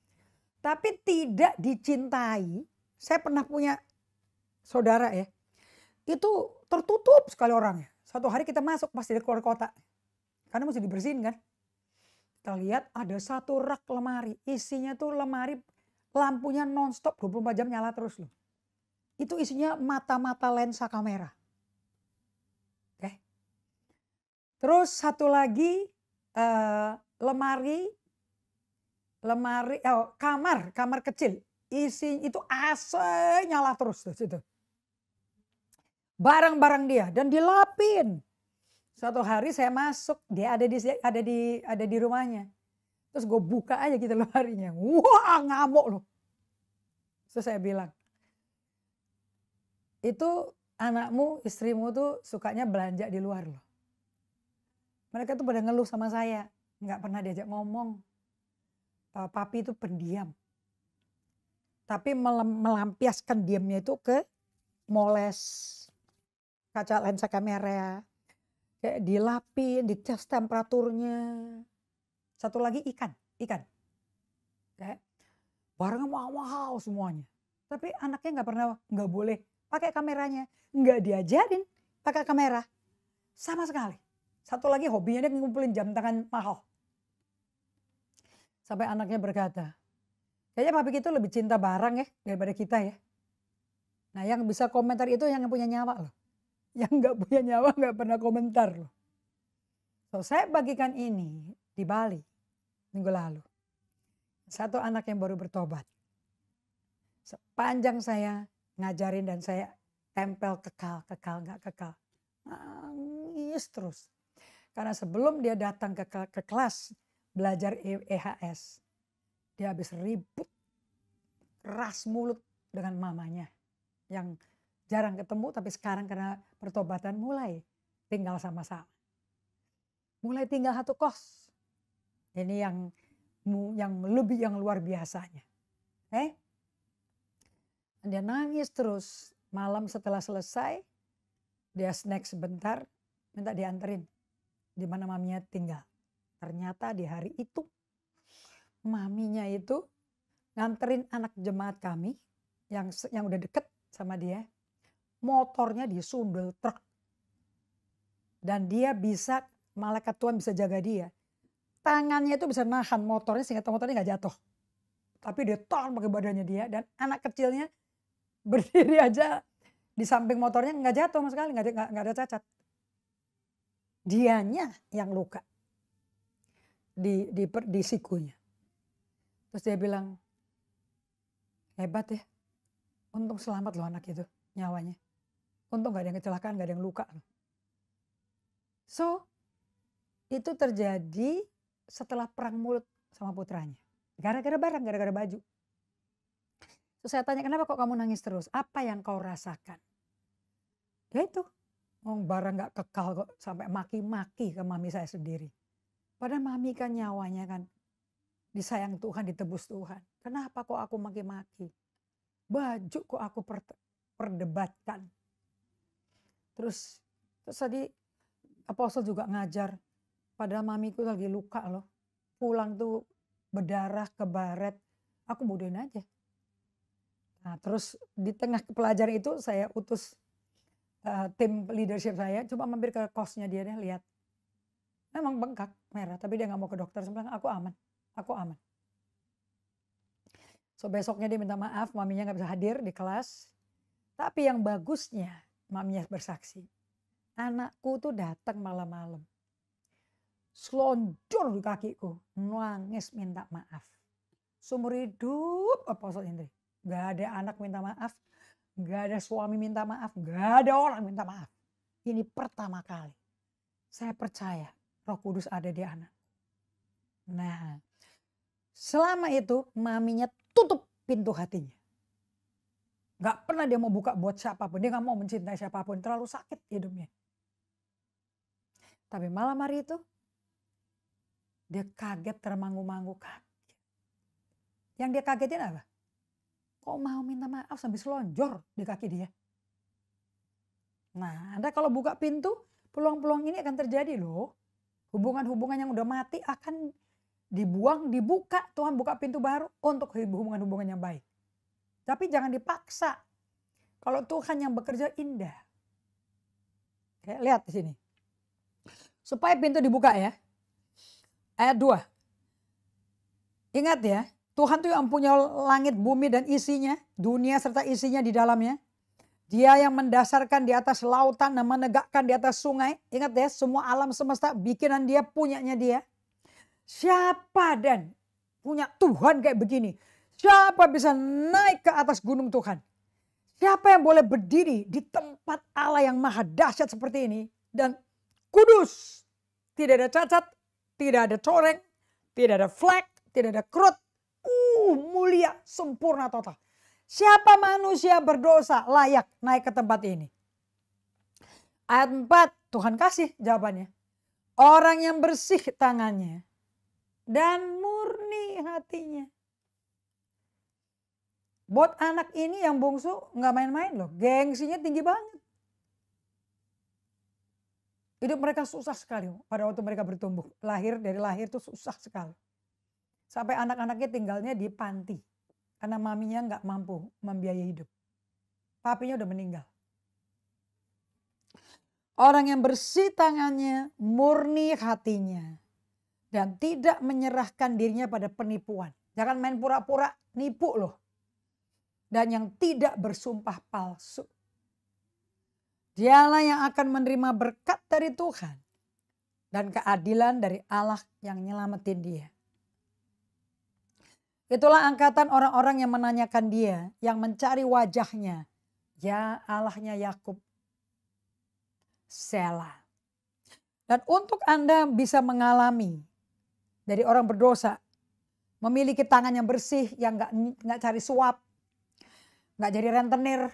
tapi tidak dicintai. Saya pernah punya saudara ya, itu tertutup sekali orangnya. Satu hari kita masuk pasti dari keluar kota, karena mesti dibersihin kan. Kita lihat ada satu rak lemari, isinya tuh lemari lampunya nonstop 24 jam nyala terus loh. Itu isinya mata-mata lensa kamera. Oke. Okay. Terus satu lagi uh, lemari lemari oh, kamar kamar kecil isi itu AC nyala terus tuh situ barang-barang dia dan dilapin suatu hari saya masuk dia ada di ada di ada di rumahnya terus gue buka aja gitu loh wah ngamuk loh terus saya bilang itu anakmu istrimu tuh sukanya belanja di luar loh mereka tuh pada ngeluh sama saya nggak pernah diajak ngomong uh, papi itu pendiam. Tapi melampiaskan diamnya itu ke moles kaca lensa kamera, kayak dilapin, dites temperaturnya. Satu lagi ikan, ikan. Kayak barangnya mahal-mahal semuanya. Tapi anaknya nggak pernah, nggak boleh pakai kameranya. Nggak diajarin pakai kamera. Sama sekali. Satu lagi hobinya dia ngumpulin jam tangan mahal. Sampai anaknya berkata, kayaknya papi itu lebih cinta barang ya daripada kita ya. Nah yang bisa komentar itu yang punya nyawa loh. Yang nggak punya nyawa nggak pernah komentar loh. So, saya bagikan ini di Bali minggu lalu. Satu anak yang baru bertobat. Sepanjang saya ngajarin dan saya tempel kekal, kekal, nggak kekal. Nangis terus. Karena sebelum dia datang ke, ke kelas, belajar EHS. E dia habis ribut ras mulut dengan mamanya yang jarang ketemu tapi sekarang karena pertobatan mulai tinggal sama-sama. Mulai tinggal satu kos. Ini yang yang lebih yang luar biasanya. Eh? Dia nangis terus malam setelah selesai dia snack sebentar minta dianterin di mana maminya tinggal. Ternyata di hari itu maminya itu nganterin anak jemaat kami yang yang udah deket sama dia. Motornya sundel truk. Dan dia bisa, malaikat Tuhan bisa jaga dia. Tangannya itu bisa nahan motornya sehingga motornya nggak jatuh. Tapi dia tahan pakai badannya dia dan anak kecilnya berdiri aja di samping motornya nggak jatuh sama sekali, nggak ada, nggak ada cacat. Dianya yang luka di di, per, di sikunya. Terus dia bilang, hebat ya, untung selamat loh anak itu, nyawanya. Untung gak ada yang kecelakaan, gak ada yang luka So, itu terjadi setelah perang mulut sama putranya. Gara-gara barang, gara-gara baju. Terus saya tanya, kenapa kok kamu nangis terus? Apa yang kau rasakan? Ya itu, Oh, barang gak kekal kok sampai maki-maki ke mami saya sendiri. Pada mami kan nyawanya kan disayang Tuhan, ditebus Tuhan. Kenapa kok aku maki-maki? Baju kok aku per, perdebatkan. Terus terus tadi apostol juga ngajar. Padahal mamiku lagi luka loh. Pulang tuh berdarah ke baret. Aku bodohin aja. Nah terus di tengah pelajaran itu saya utus uh, tim leadership saya. Coba mampir ke kosnya dia deh lihat memang bengkak merah tapi dia nggak mau ke dokter sebenarnya aku aman aku aman so besoknya dia minta maaf maminya nggak bisa hadir di kelas tapi yang bagusnya maminya bersaksi anakku tuh datang malam-malam selonjor di kakiku nangis minta maaf sumur hidup oh, apa Ustaz Indri nggak ada anak minta maaf, nggak ada suami minta maaf, nggak ada orang minta maaf. Ini pertama kali. Saya percaya Roh Kudus ada di anak. Nah, selama itu maminya tutup pintu hatinya. Gak pernah dia mau buka buat siapapun. Dia gak mau mencintai siapapun. Terlalu sakit hidupnya. Tapi malam hari itu dia kaget termangu-mangu kaget. Yang dia kagetin apa? Kok mau minta maaf sampai selonjor di kaki dia? Nah, Anda kalau buka pintu, peluang-peluang ini akan terjadi loh. Hubungan-hubungan yang udah mati akan dibuang, dibuka. Tuhan buka pintu baru untuk hubungan-hubungan yang baik. Tapi jangan dipaksa. Kalau Tuhan yang bekerja indah. Oke, lihat di sini. Supaya pintu dibuka ya. Ayat 2. Ingat ya, Tuhan tuh yang punya langit, bumi dan isinya, dunia serta isinya di dalamnya. Dia yang mendasarkan di atas lautan dan menegakkan di atas sungai. Ingat ya, semua alam semesta bikinan dia punyanya dia. Siapa dan punya Tuhan kayak begini? Siapa bisa naik ke atas gunung Tuhan? Siapa yang boleh berdiri di tempat Allah yang maha dahsyat seperti ini dan kudus? Tidak ada cacat, tidak ada coreng, tidak ada flek, tidak ada kerut. Uh, mulia, sempurna total. Siapa manusia berdosa layak naik ke tempat ini? Ayat 4, Tuhan kasih jawabannya. Orang yang bersih tangannya dan murni hatinya. Buat anak ini yang bungsu nggak main-main loh. Gengsinya tinggi banget. Hidup mereka susah sekali pada waktu mereka bertumbuh. Lahir dari lahir itu susah sekali. Sampai anak-anaknya tinggalnya di panti karena maminya nggak mampu membiayai hidup. Papinya udah meninggal. Orang yang bersih tangannya, murni hatinya. Dan tidak menyerahkan dirinya pada penipuan. Jangan main pura-pura nipu loh. Dan yang tidak bersumpah palsu. Dialah yang akan menerima berkat dari Tuhan. Dan keadilan dari Allah yang nyelamatin dia. Itulah angkatan orang-orang yang menanyakan dia, yang mencari wajahnya. Ya Allahnya Yakub. sela. Dan untuk Anda bisa mengalami dari orang berdosa, memiliki tangan yang bersih, yang gak, nggak cari suap, gak jadi rentenir.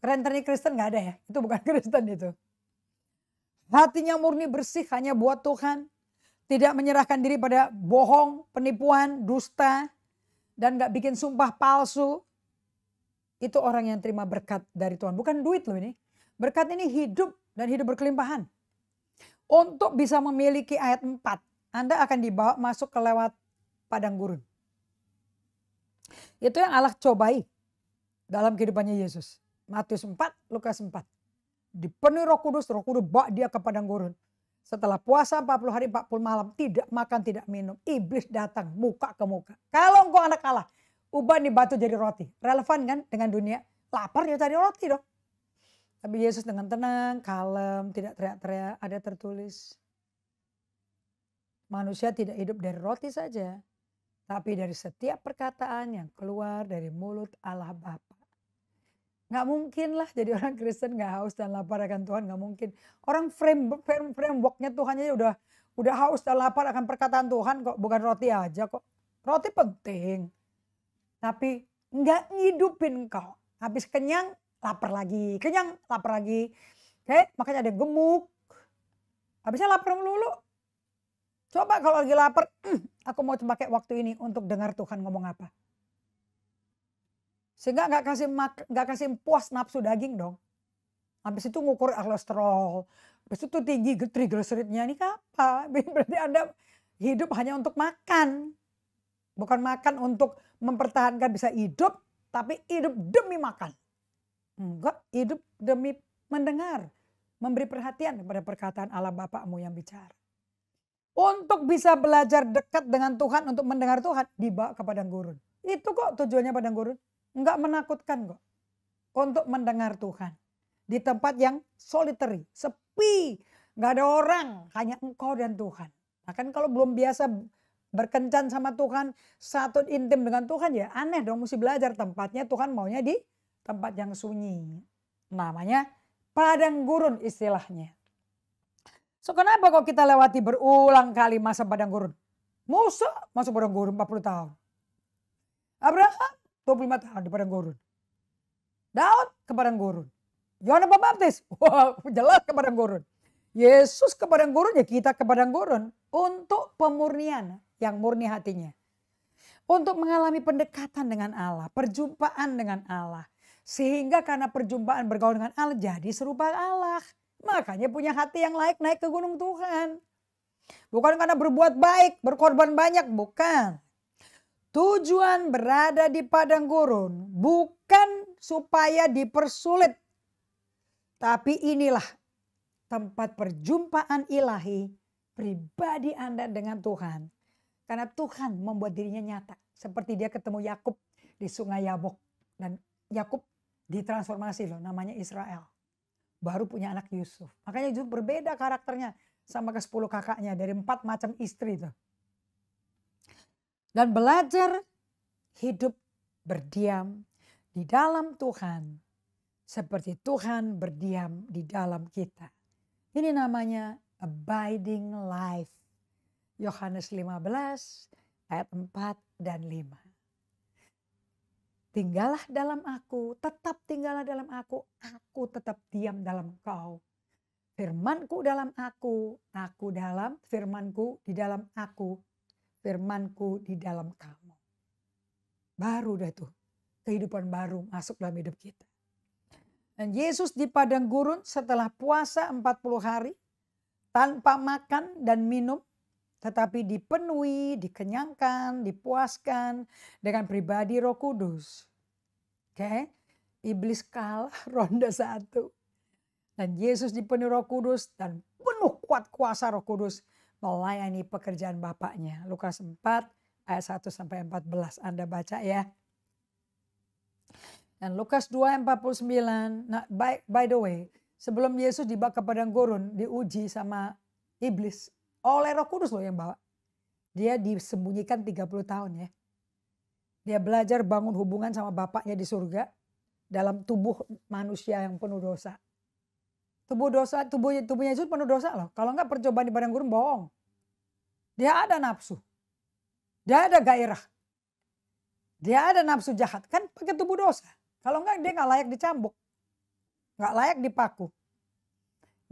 Rentenir Kristen gak ada ya, itu bukan Kristen itu. Hatinya murni bersih hanya buat Tuhan. Tidak menyerahkan diri pada bohong, penipuan, dusta, dan gak bikin sumpah palsu. Itu orang yang terima berkat dari Tuhan. Bukan duit loh ini. Berkat ini hidup dan hidup berkelimpahan. Untuk bisa memiliki ayat 4, Anda akan dibawa masuk ke lewat padang gurun. Itu yang Allah cobai dalam kehidupannya Yesus. Matius 4, Lukas 4. Dipenuhi roh kudus, roh kudus bawa dia ke padang gurun. Setelah puasa 40 hari 40 malam tidak makan tidak minum. Iblis datang muka ke muka. Kalau engkau anak Allah ubah nih batu jadi roti. Relevan kan dengan dunia? Lapar ya cari roti dong. Tapi Yesus dengan tenang, kalem, tidak teriak-teriak. Ada tertulis. Manusia tidak hidup dari roti saja. Tapi dari setiap perkataan yang keluar dari mulut Allah Bapa. Nggak mungkin lah jadi orang Kristen nggak haus dan lapar akan Tuhan, nggak mungkin. Orang frame, frame frameworknya Tuhan aja udah udah haus dan lapar akan perkataan Tuhan kok, bukan roti aja kok. Roti penting, tapi nggak ngidupin kau. Habis kenyang, lapar lagi, kenyang, lapar lagi. Oke, makanya ada gemuk. Habisnya lapar melulu. Coba kalau lagi lapar, aku mau pakai waktu ini untuk dengar Tuhan ngomong apa. Sehingga nggak kasih nggak kasih puas nafsu daging dong. Habis itu ngukur kolesterol, habis itu tinggi trigliseridnya ini apa? Berarti Anda hidup hanya untuk makan. Bukan makan untuk mempertahankan bisa hidup, tapi hidup demi makan. Enggak, hidup demi mendengar, memberi perhatian kepada perkataan Allah Bapakmu yang bicara. Untuk bisa belajar dekat dengan Tuhan, untuk mendengar Tuhan, dibawa ke padang gurun. Itu kok tujuannya padang gurun nggak menakutkan kok untuk mendengar Tuhan. Di tempat yang solitary, sepi, nggak ada orang, hanya engkau dan Tuhan. Bahkan kalau belum biasa berkencan sama Tuhan, satu intim dengan Tuhan ya aneh dong, mesti belajar tempatnya Tuhan maunya di tempat yang sunyi. Namanya padang gurun istilahnya. So kenapa kok kita lewati berulang kali masa padang gurun? Musa masuk padang gurun 40 tahun. Abraham 25 tahun di padang gurun. Daud ke padang gurun. Yohanes Pembaptis, wow, jelas ke padang gurun. Yesus ke padang gurun ya kita ke padang gurun untuk pemurnian yang murni hatinya. Untuk mengalami pendekatan dengan Allah, perjumpaan dengan Allah. Sehingga karena perjumpaan bergaul dengan Allah jadi serupa Allah. Makanya punya hati yang layak naik ke gunung Tuhan. Bukan karena berbuat baik, berkorban banyak, bukan. Tujuan berada di padang gurun bukan supaya dipersulit. Tapi inilah tempat perjumpaan ilahi pribadi Anda dengan Tuhan. Karena Tuhan membuat dirinya nyata. Seperti dia ketemu Yakub di sungai Yabok. Dan Yakub ditransformasi loh namanya Israel. Baru punya anak Yusuf. Makanya Yusuf berbeda karakternya sama ke 10 kakaknya dari empat macam istri tuh dan belajar hidup berdiam di dalam Tuhan seperti Tuhan berdiam di dalam kita. Ini namanya abiding life. Yohanes 15 ayat 4 dan 5. Tinggallah dalam aku, tetap tinggallah dalam aku, aku tetap diam dalam kau. Firmanku dalam aku, aku dalam firmanku di dalam aku, firmanku di dalam kamu. Baru dah tuh kehidupan baru masuk dalam hidup kita. Dan Yesus di padang gurun setelah puasa 40 hari tanpa makan dan minum tetapi dipenuhi, dikenyangkan, dipuaskan dengan pribadi Roh Kudus. Oke, okay? iblis kalah ronde satu. Dan Yesus dipenuhi Roh Kudus dan penuh kuat kuasa Roh Kudus melayani pekerjaan Bapaknya. Lukas 4 ayat 1 sampai 14 Anda baca ya. Dan Lukas 2 ayat 49, nah, by, by the way, sebelum Yesus dibawa ke padang gurun diuji sama iblis oleh Roh Kudus loh yang bawa. Dia disembunyikan 30 tahun ya. Dia belajar bangun hubungan sama bapaknya di surga dalam tubuh manusia yang penuh dosa. Tubuh dosa, tubuh tubuhnya Yesus penuh dosa loh. Kalau enggak percobaan di padang gurun bohong. Dia ada nafsu. Dia ada gairah. Dia ada nafsu jahat. Kan pakai tubuh dosa. Kalau enggak dia enggak layak dicambuk. Enggak layak dipaku.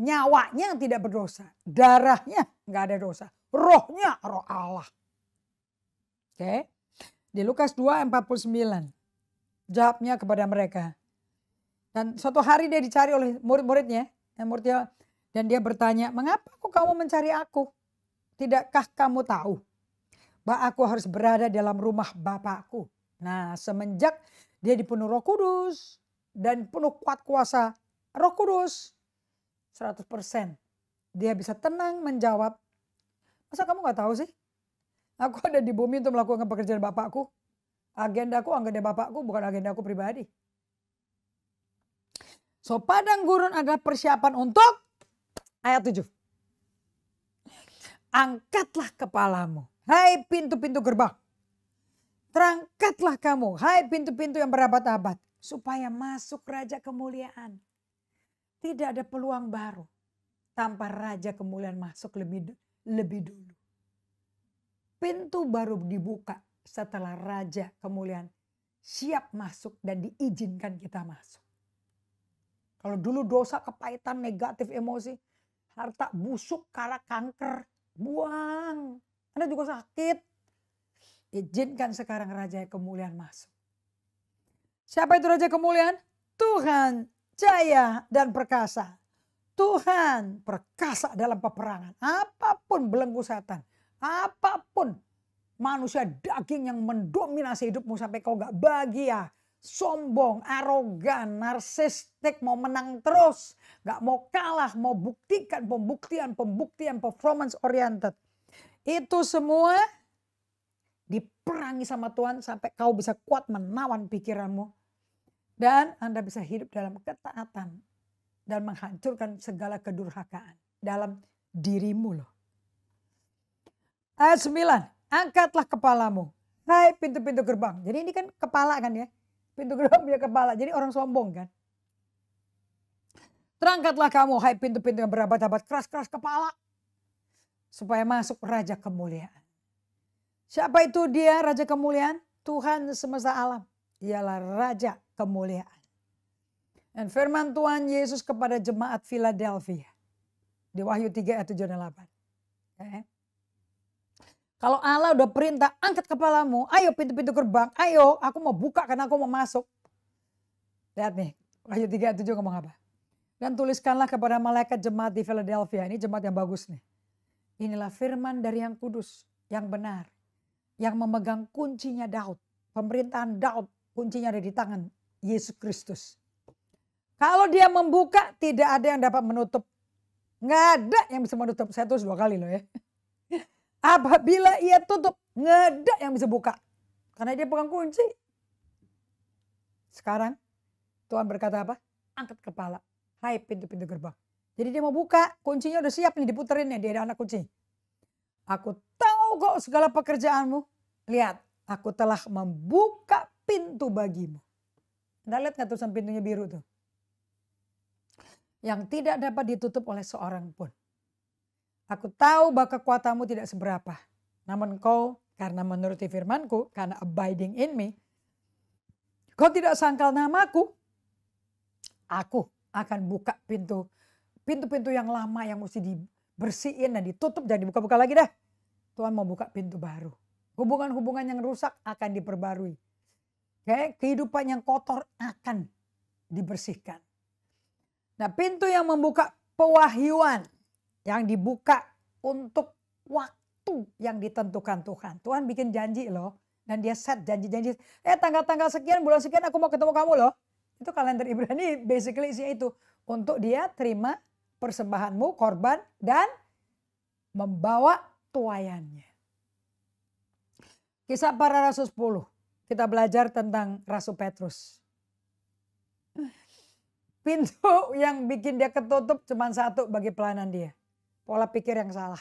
Nyawanya tidak berdosa. Darahnya enggak ada dosa. Rohnya roh Allah. Oke. Di Lukas 2 49. Jawabnya kepada mereka. Dan suatu hari dia dicari oleh murid-muridnya. Namrud dan dia bertanya, "Mengapa kok kamu mencari aku? Tidakkah kamu tahu bahwa aku harus berada dalam rumah Bapakku?" Nah, semenjak dia dipenuh Roh Kudus dan penuh kuat kuasa Roh Kudus 100%. Dia bisa tenang menjawab, "Masa kamu nggak tahu sih? Aku ada di bumi untuk melakukan pekerjaan Bapakku." agendaku agenda bapakku bukan agenda agendaku pribadi So padang gurun adalah persiapan untuk ayat 7. Angkatlah kepalamu. Hai pintu-pintu gerbang. Terangkatlah kamu. Hai pintu-pintu yang berabad abad Supaya masuk Raja Kemuliaan. Tidak ada peluang baru. Tanpa Raja Kemuliaan masuk lebih, lebih dulu. Pintu baru dibuka setelah Raja Kemuliaan siap masuk dan diizinkan kita masuk. Kalau dulu dosa, kepahitan, negatif emosi, harta busuk karena kanker, buang. Anda juga sakit. Izinkan sekarang Raja Kemuliaan masuk. Siapa itu Raja Kemuliaan? Tuhan jaya dan perkasa. Tuhan perkasa dalam peperangan. Apapun belenggu setan. Apapun manusia daging yang mendominasi hidupmu sampai kau gak bahagia sombong, arogan, narsistik, mau menang terus, Gak mau kalah, mau buktikan pembuktian, pembuktian, performance oriented. Itu semua diperangi sama Tuhan sampai kau bisa kuat menawan pikiranmu. Dan Anda bisa hidup dalam ketaatan dan menghancurkan segala kedurhakaan dalam dirimu loh. Ayat 9, angkatlah kepalamu, hai pintu-pintu gerbang. Jadi ini kan kepala kan ya, pintu gerbang punya kepala. Jadi orang sombong kan. Terangkatlah kamu hai pintu-pintu yang berabad abad keras-keras kepala. Supaya masuk Raja Kemuliaan. Siapa itu dia Raja Kemuliaan? Tuhan semesta alam. Ialah Raja Kemuliaan. Dan firman Tuhan Yesus kepada jemaat Philadelphia. Di Wahyu 3 ayat 7 dan 8. Okay. Eh, kalau Allah udah perintah, angkat kepalamu, ayo pintu-pintu gerbang, ayo aku mau buka karena aku mau masuk. Lihat nih, ayat 7 ngomong apa? Dan tuliskanlah kepada malaikat jemaat di Philadelphia, ini jemaat yang bagus nih. Inilah firman dari yang kudus, yang benar, yang memegang kuncinya Daud. Pemerintahan Daud, kuncinya ada di tangan Yesus Kristus. Kalau dia membuka, tidak ada yang dapat menutup. Nggak ada yang bisa menutup. Saya terus dua kali loh ya. Apabila ia tutup, ngedak yang bisa buka. Karena dia pegang kunci. Sekarang Tuhan berkata apa? Angkat kepala. Hai pintu-pintu gerbang. Jadi dia mau buka, kuncinya udah siap nih diputerin ya, dia ada anak kunci. Aku tahu kok segala pekerjaanmu. Lihat, aku telah membuka pintu bagimu. Anda lihat gak tulisan pintunya biru tuh. Yang tidak dapat ditutup oleh seorang pun. Aku tahu bahwa kekuatanmu tidak seberapa. Namun kau karena menuruti firmanku, karena abiding in me, kau tidak sangkal namaku, aku akan buka pintu pintu-pintu yang lama yang mesti dibersihin dan ditutup Jangan dibuka-buka lagi dah. Tuhan mau buka pintu baru. Hubungan-hubungan yang rusak akan diperbarui. Oke, kehidupan yang kotor akan dibersihkan. Nah, pintu yang membuka pewahyuan yang dibuka untuk waktu yang ditentukan Tuhan. Tuhan bikin janji loh dan dia set janji-janji. Eh tanggal-tanggal sekian bulan sekian aku mau ketemu kamu loh. Itu kalender Ibrani basically isinya itu untuk dia terima persembahanmu, korban dan membawa tuayannya. Kisah para rasul 10. Kita belajar tentang Rasul Petrus. Pintu yang bikin dia ketutup cuma satu bagi pelayanan dia pola pikir yang salah.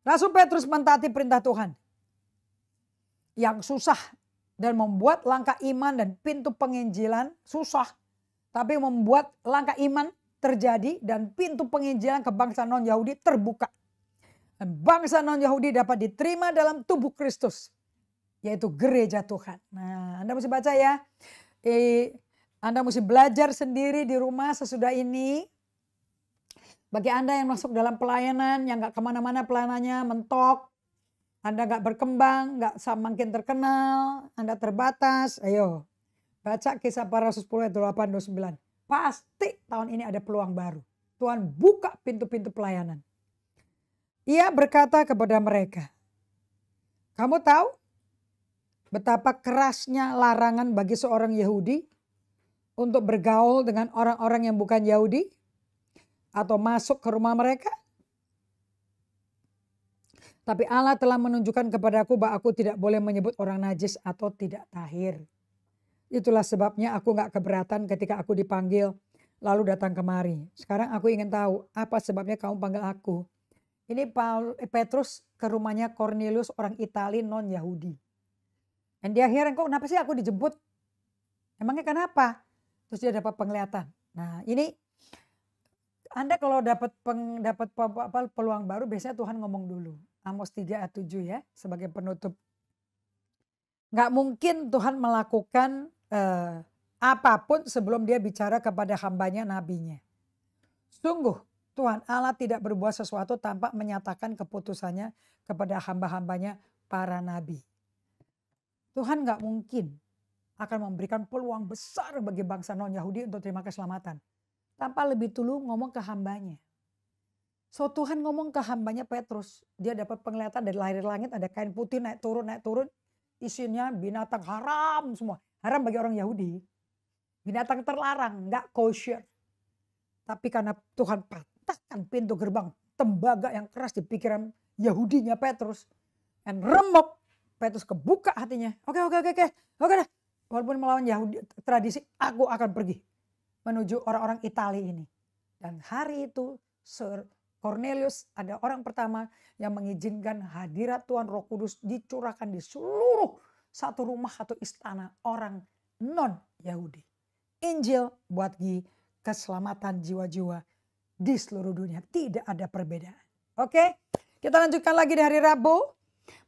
Rasul Petrus mentaati perintah Tuhan. Yang susah dan membuat langkah iman dan pintu penginjilan susah. Tapi membuat langkah iman terjadi dan pintu penginjilan ke bangsa non-Yahudi terbuka. Dan bangsa non-Yahudi dapat diterima dalam tubuh Kristus. Yaitu gereja Tuhan. Nah Anda mesti baca ya. Eh, anda mesti belajar sendiri di rumah sesudah ini bagi Anda yang masuk dalam pelayanan, yang gak kemana-mana pelayanannya, mentok, Anda gak berkembang, gak semakin terkenal, Anda terbatas, ayo baca kisah para rasul 10 ayat 8 29. Pasti tahun ini ada peluang baru. Tuhan buka pintu-pintu pelayanan. Ia berkata kepada mereka, kamu tahu betapa kerasnya larangan bagi seorang Yahudi untuk bergaul dengan orang-orang yang bukan Yahudi? atau masuk ke rumah mereka? Tapi Allah telah menunjukkan kepadaku bahwa aku tidak boleh menyebut orang najis atau tidak tahir. Itulah sebabnya aku gak keberatan ketika aku dipanggil lalu datang kemari. Sekarang aku ingin tahu apa sebabnya kamu panggil aku. Ini Paul, eh, Petrus ke rumahnya Cornelius orang Itali non Yahudi. Dan dia heran kok kenapa sih aku dijemput? Emangnya kenapa? Terus dia dapat penglihatan. Nah ini anda kalau dapat dapat peluang baru biasanya Tuhan ngomong dulu. Amos 3 ayat 7 ya sebagai penutup. Nggak mungkin Tuhan melakukan eh, apapun sebelum dia bicara kepada hambanya nabinya. Sungguh Tuhan Allah tidak berbuat sesuatu tanpa menyatakan keputusannya kepada hamba-hambanya para nabi. Tuhan nggak mungkin akan memberikan peluang besar bagi bangsa non-Yahudi untuk terima keselamatan tanpa lebih dulu ngomong ke hambanya. So Tuhan ngomong ke hambanya Petrus, dia dapat penglihatan dari lahir langit ada kain putih naik turun naik turun, isinya binatang haram semua, haram bagi orang Yahudi, binatang terlarang, nggak kosher. Tapi karena Tuhan patahkan pintu gerbang tembaga yang keras di pikiran Yahudinya Petrus, dan remuk Petrus kebuka hatinya. Oke okay, oke okay, oke okay, oke, oke Walaupun melawan Yahudi tradisi, aku akan pergi menuju orang-orang Italia ini. Dan hari itu Sir Cornelius ada orang pertama yang mengizinkan hadirat Tuhan Roh Kudus dicurahkan di seluruh satu rumah atau istana orang non-Yahudi. Injil buat di keselamatan jiwa-jiwa di seluruh dunia. Tidak ada perbedaan. Oke, kita lanjutkan lagi di hari Rabu.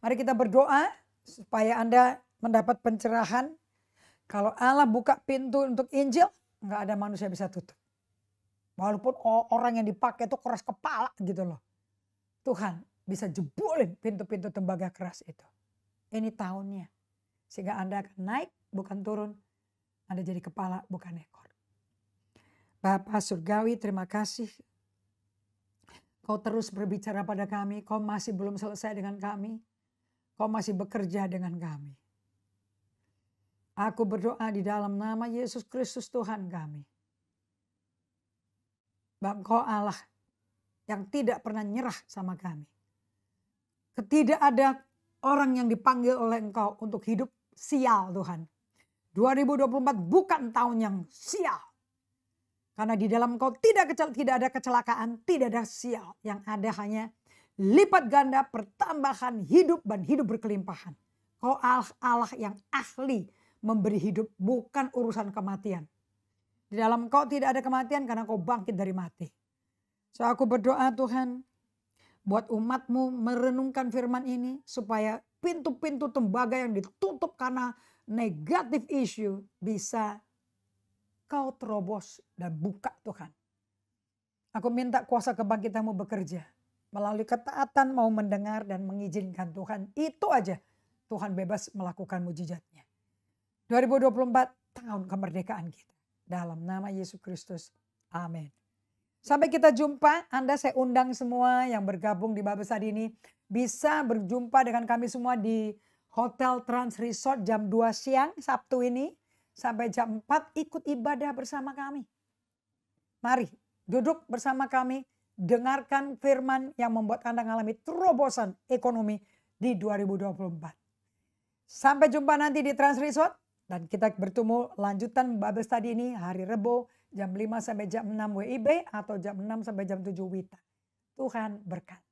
Mari kita berdoa supaya Anda mendapat pencerahan. Kalau Allah buka pintu untuk Injil, nggak ada manusia yang bisa tutup. Walaupun orang yang dipakai itu keras kepala gitu loh. Tuhan bisa jebulin pintu-pintu tembaga keras itu. Ini tahunnya. Sehingga Anda akan naik bukan turun. Anda jadi kepala bukan ekor. Bapak Surgawi terima kasih. Kau terus berbicara pada kami. Kau masih belum selesai dengan kami. Kau masih bekerja dengan kami. Aku berdoa di dalam nama Yesus Kristus Tuhan kami. kau Allah yang tidak pernah nyerah sama kami. Ketidak ada orang yang dipanggil oleh engkau untuk hidup sial Tuhan. 2024 bukan tahun yang sial. Karena di dalam engkau tidak, kecel, tidak ada kecelakaan, tidak ada sial. Yang ada hanya lipat ganda pertambahan hidup dan hidup berkelimpahan. Kau Allah yang ahli memberi hidup, bukan urusan kematian. Di dalam kau tidak ada kematian karena kau bangkit dari mati. So aku berdoa Tuhan, buat umatmu merenungkan firman ini supaya pintu-pintu tembaga yang ditutup karena negatif issue bisa kau terobos dan buka Tuhan. Aku minta kuasa kebangkitanmu bekerja melalui ketaatan mau mendengar dan mengizinkan Tuhan. Itu aja Tuhan bebas melakukan mujizatnya. 2024 tahun kemerdekaan kita. Dalam nama Yesus Kristus. Amin. Sampai kita jumpa, Anda saya undang semua yang bergabung di Babes hari ini bisa berjumpa dengan kami semua di Hotel Trans Resort jam 2 siang Sabtu ini sampai jam 4 ikut ibadah bersama kami. Mari duduk bersama kami, dengarkan firman yang membuat Anda mengalami terobosan ekonomi di 2024. Sampai jumpa nanti di Trans Resort. Dan kita bertemu lanjutan Bible study ini hari Rebo jam 5 sampai jam 6 WIB atau jam 6 sampai jam 7 WITA. Tuhan berkat.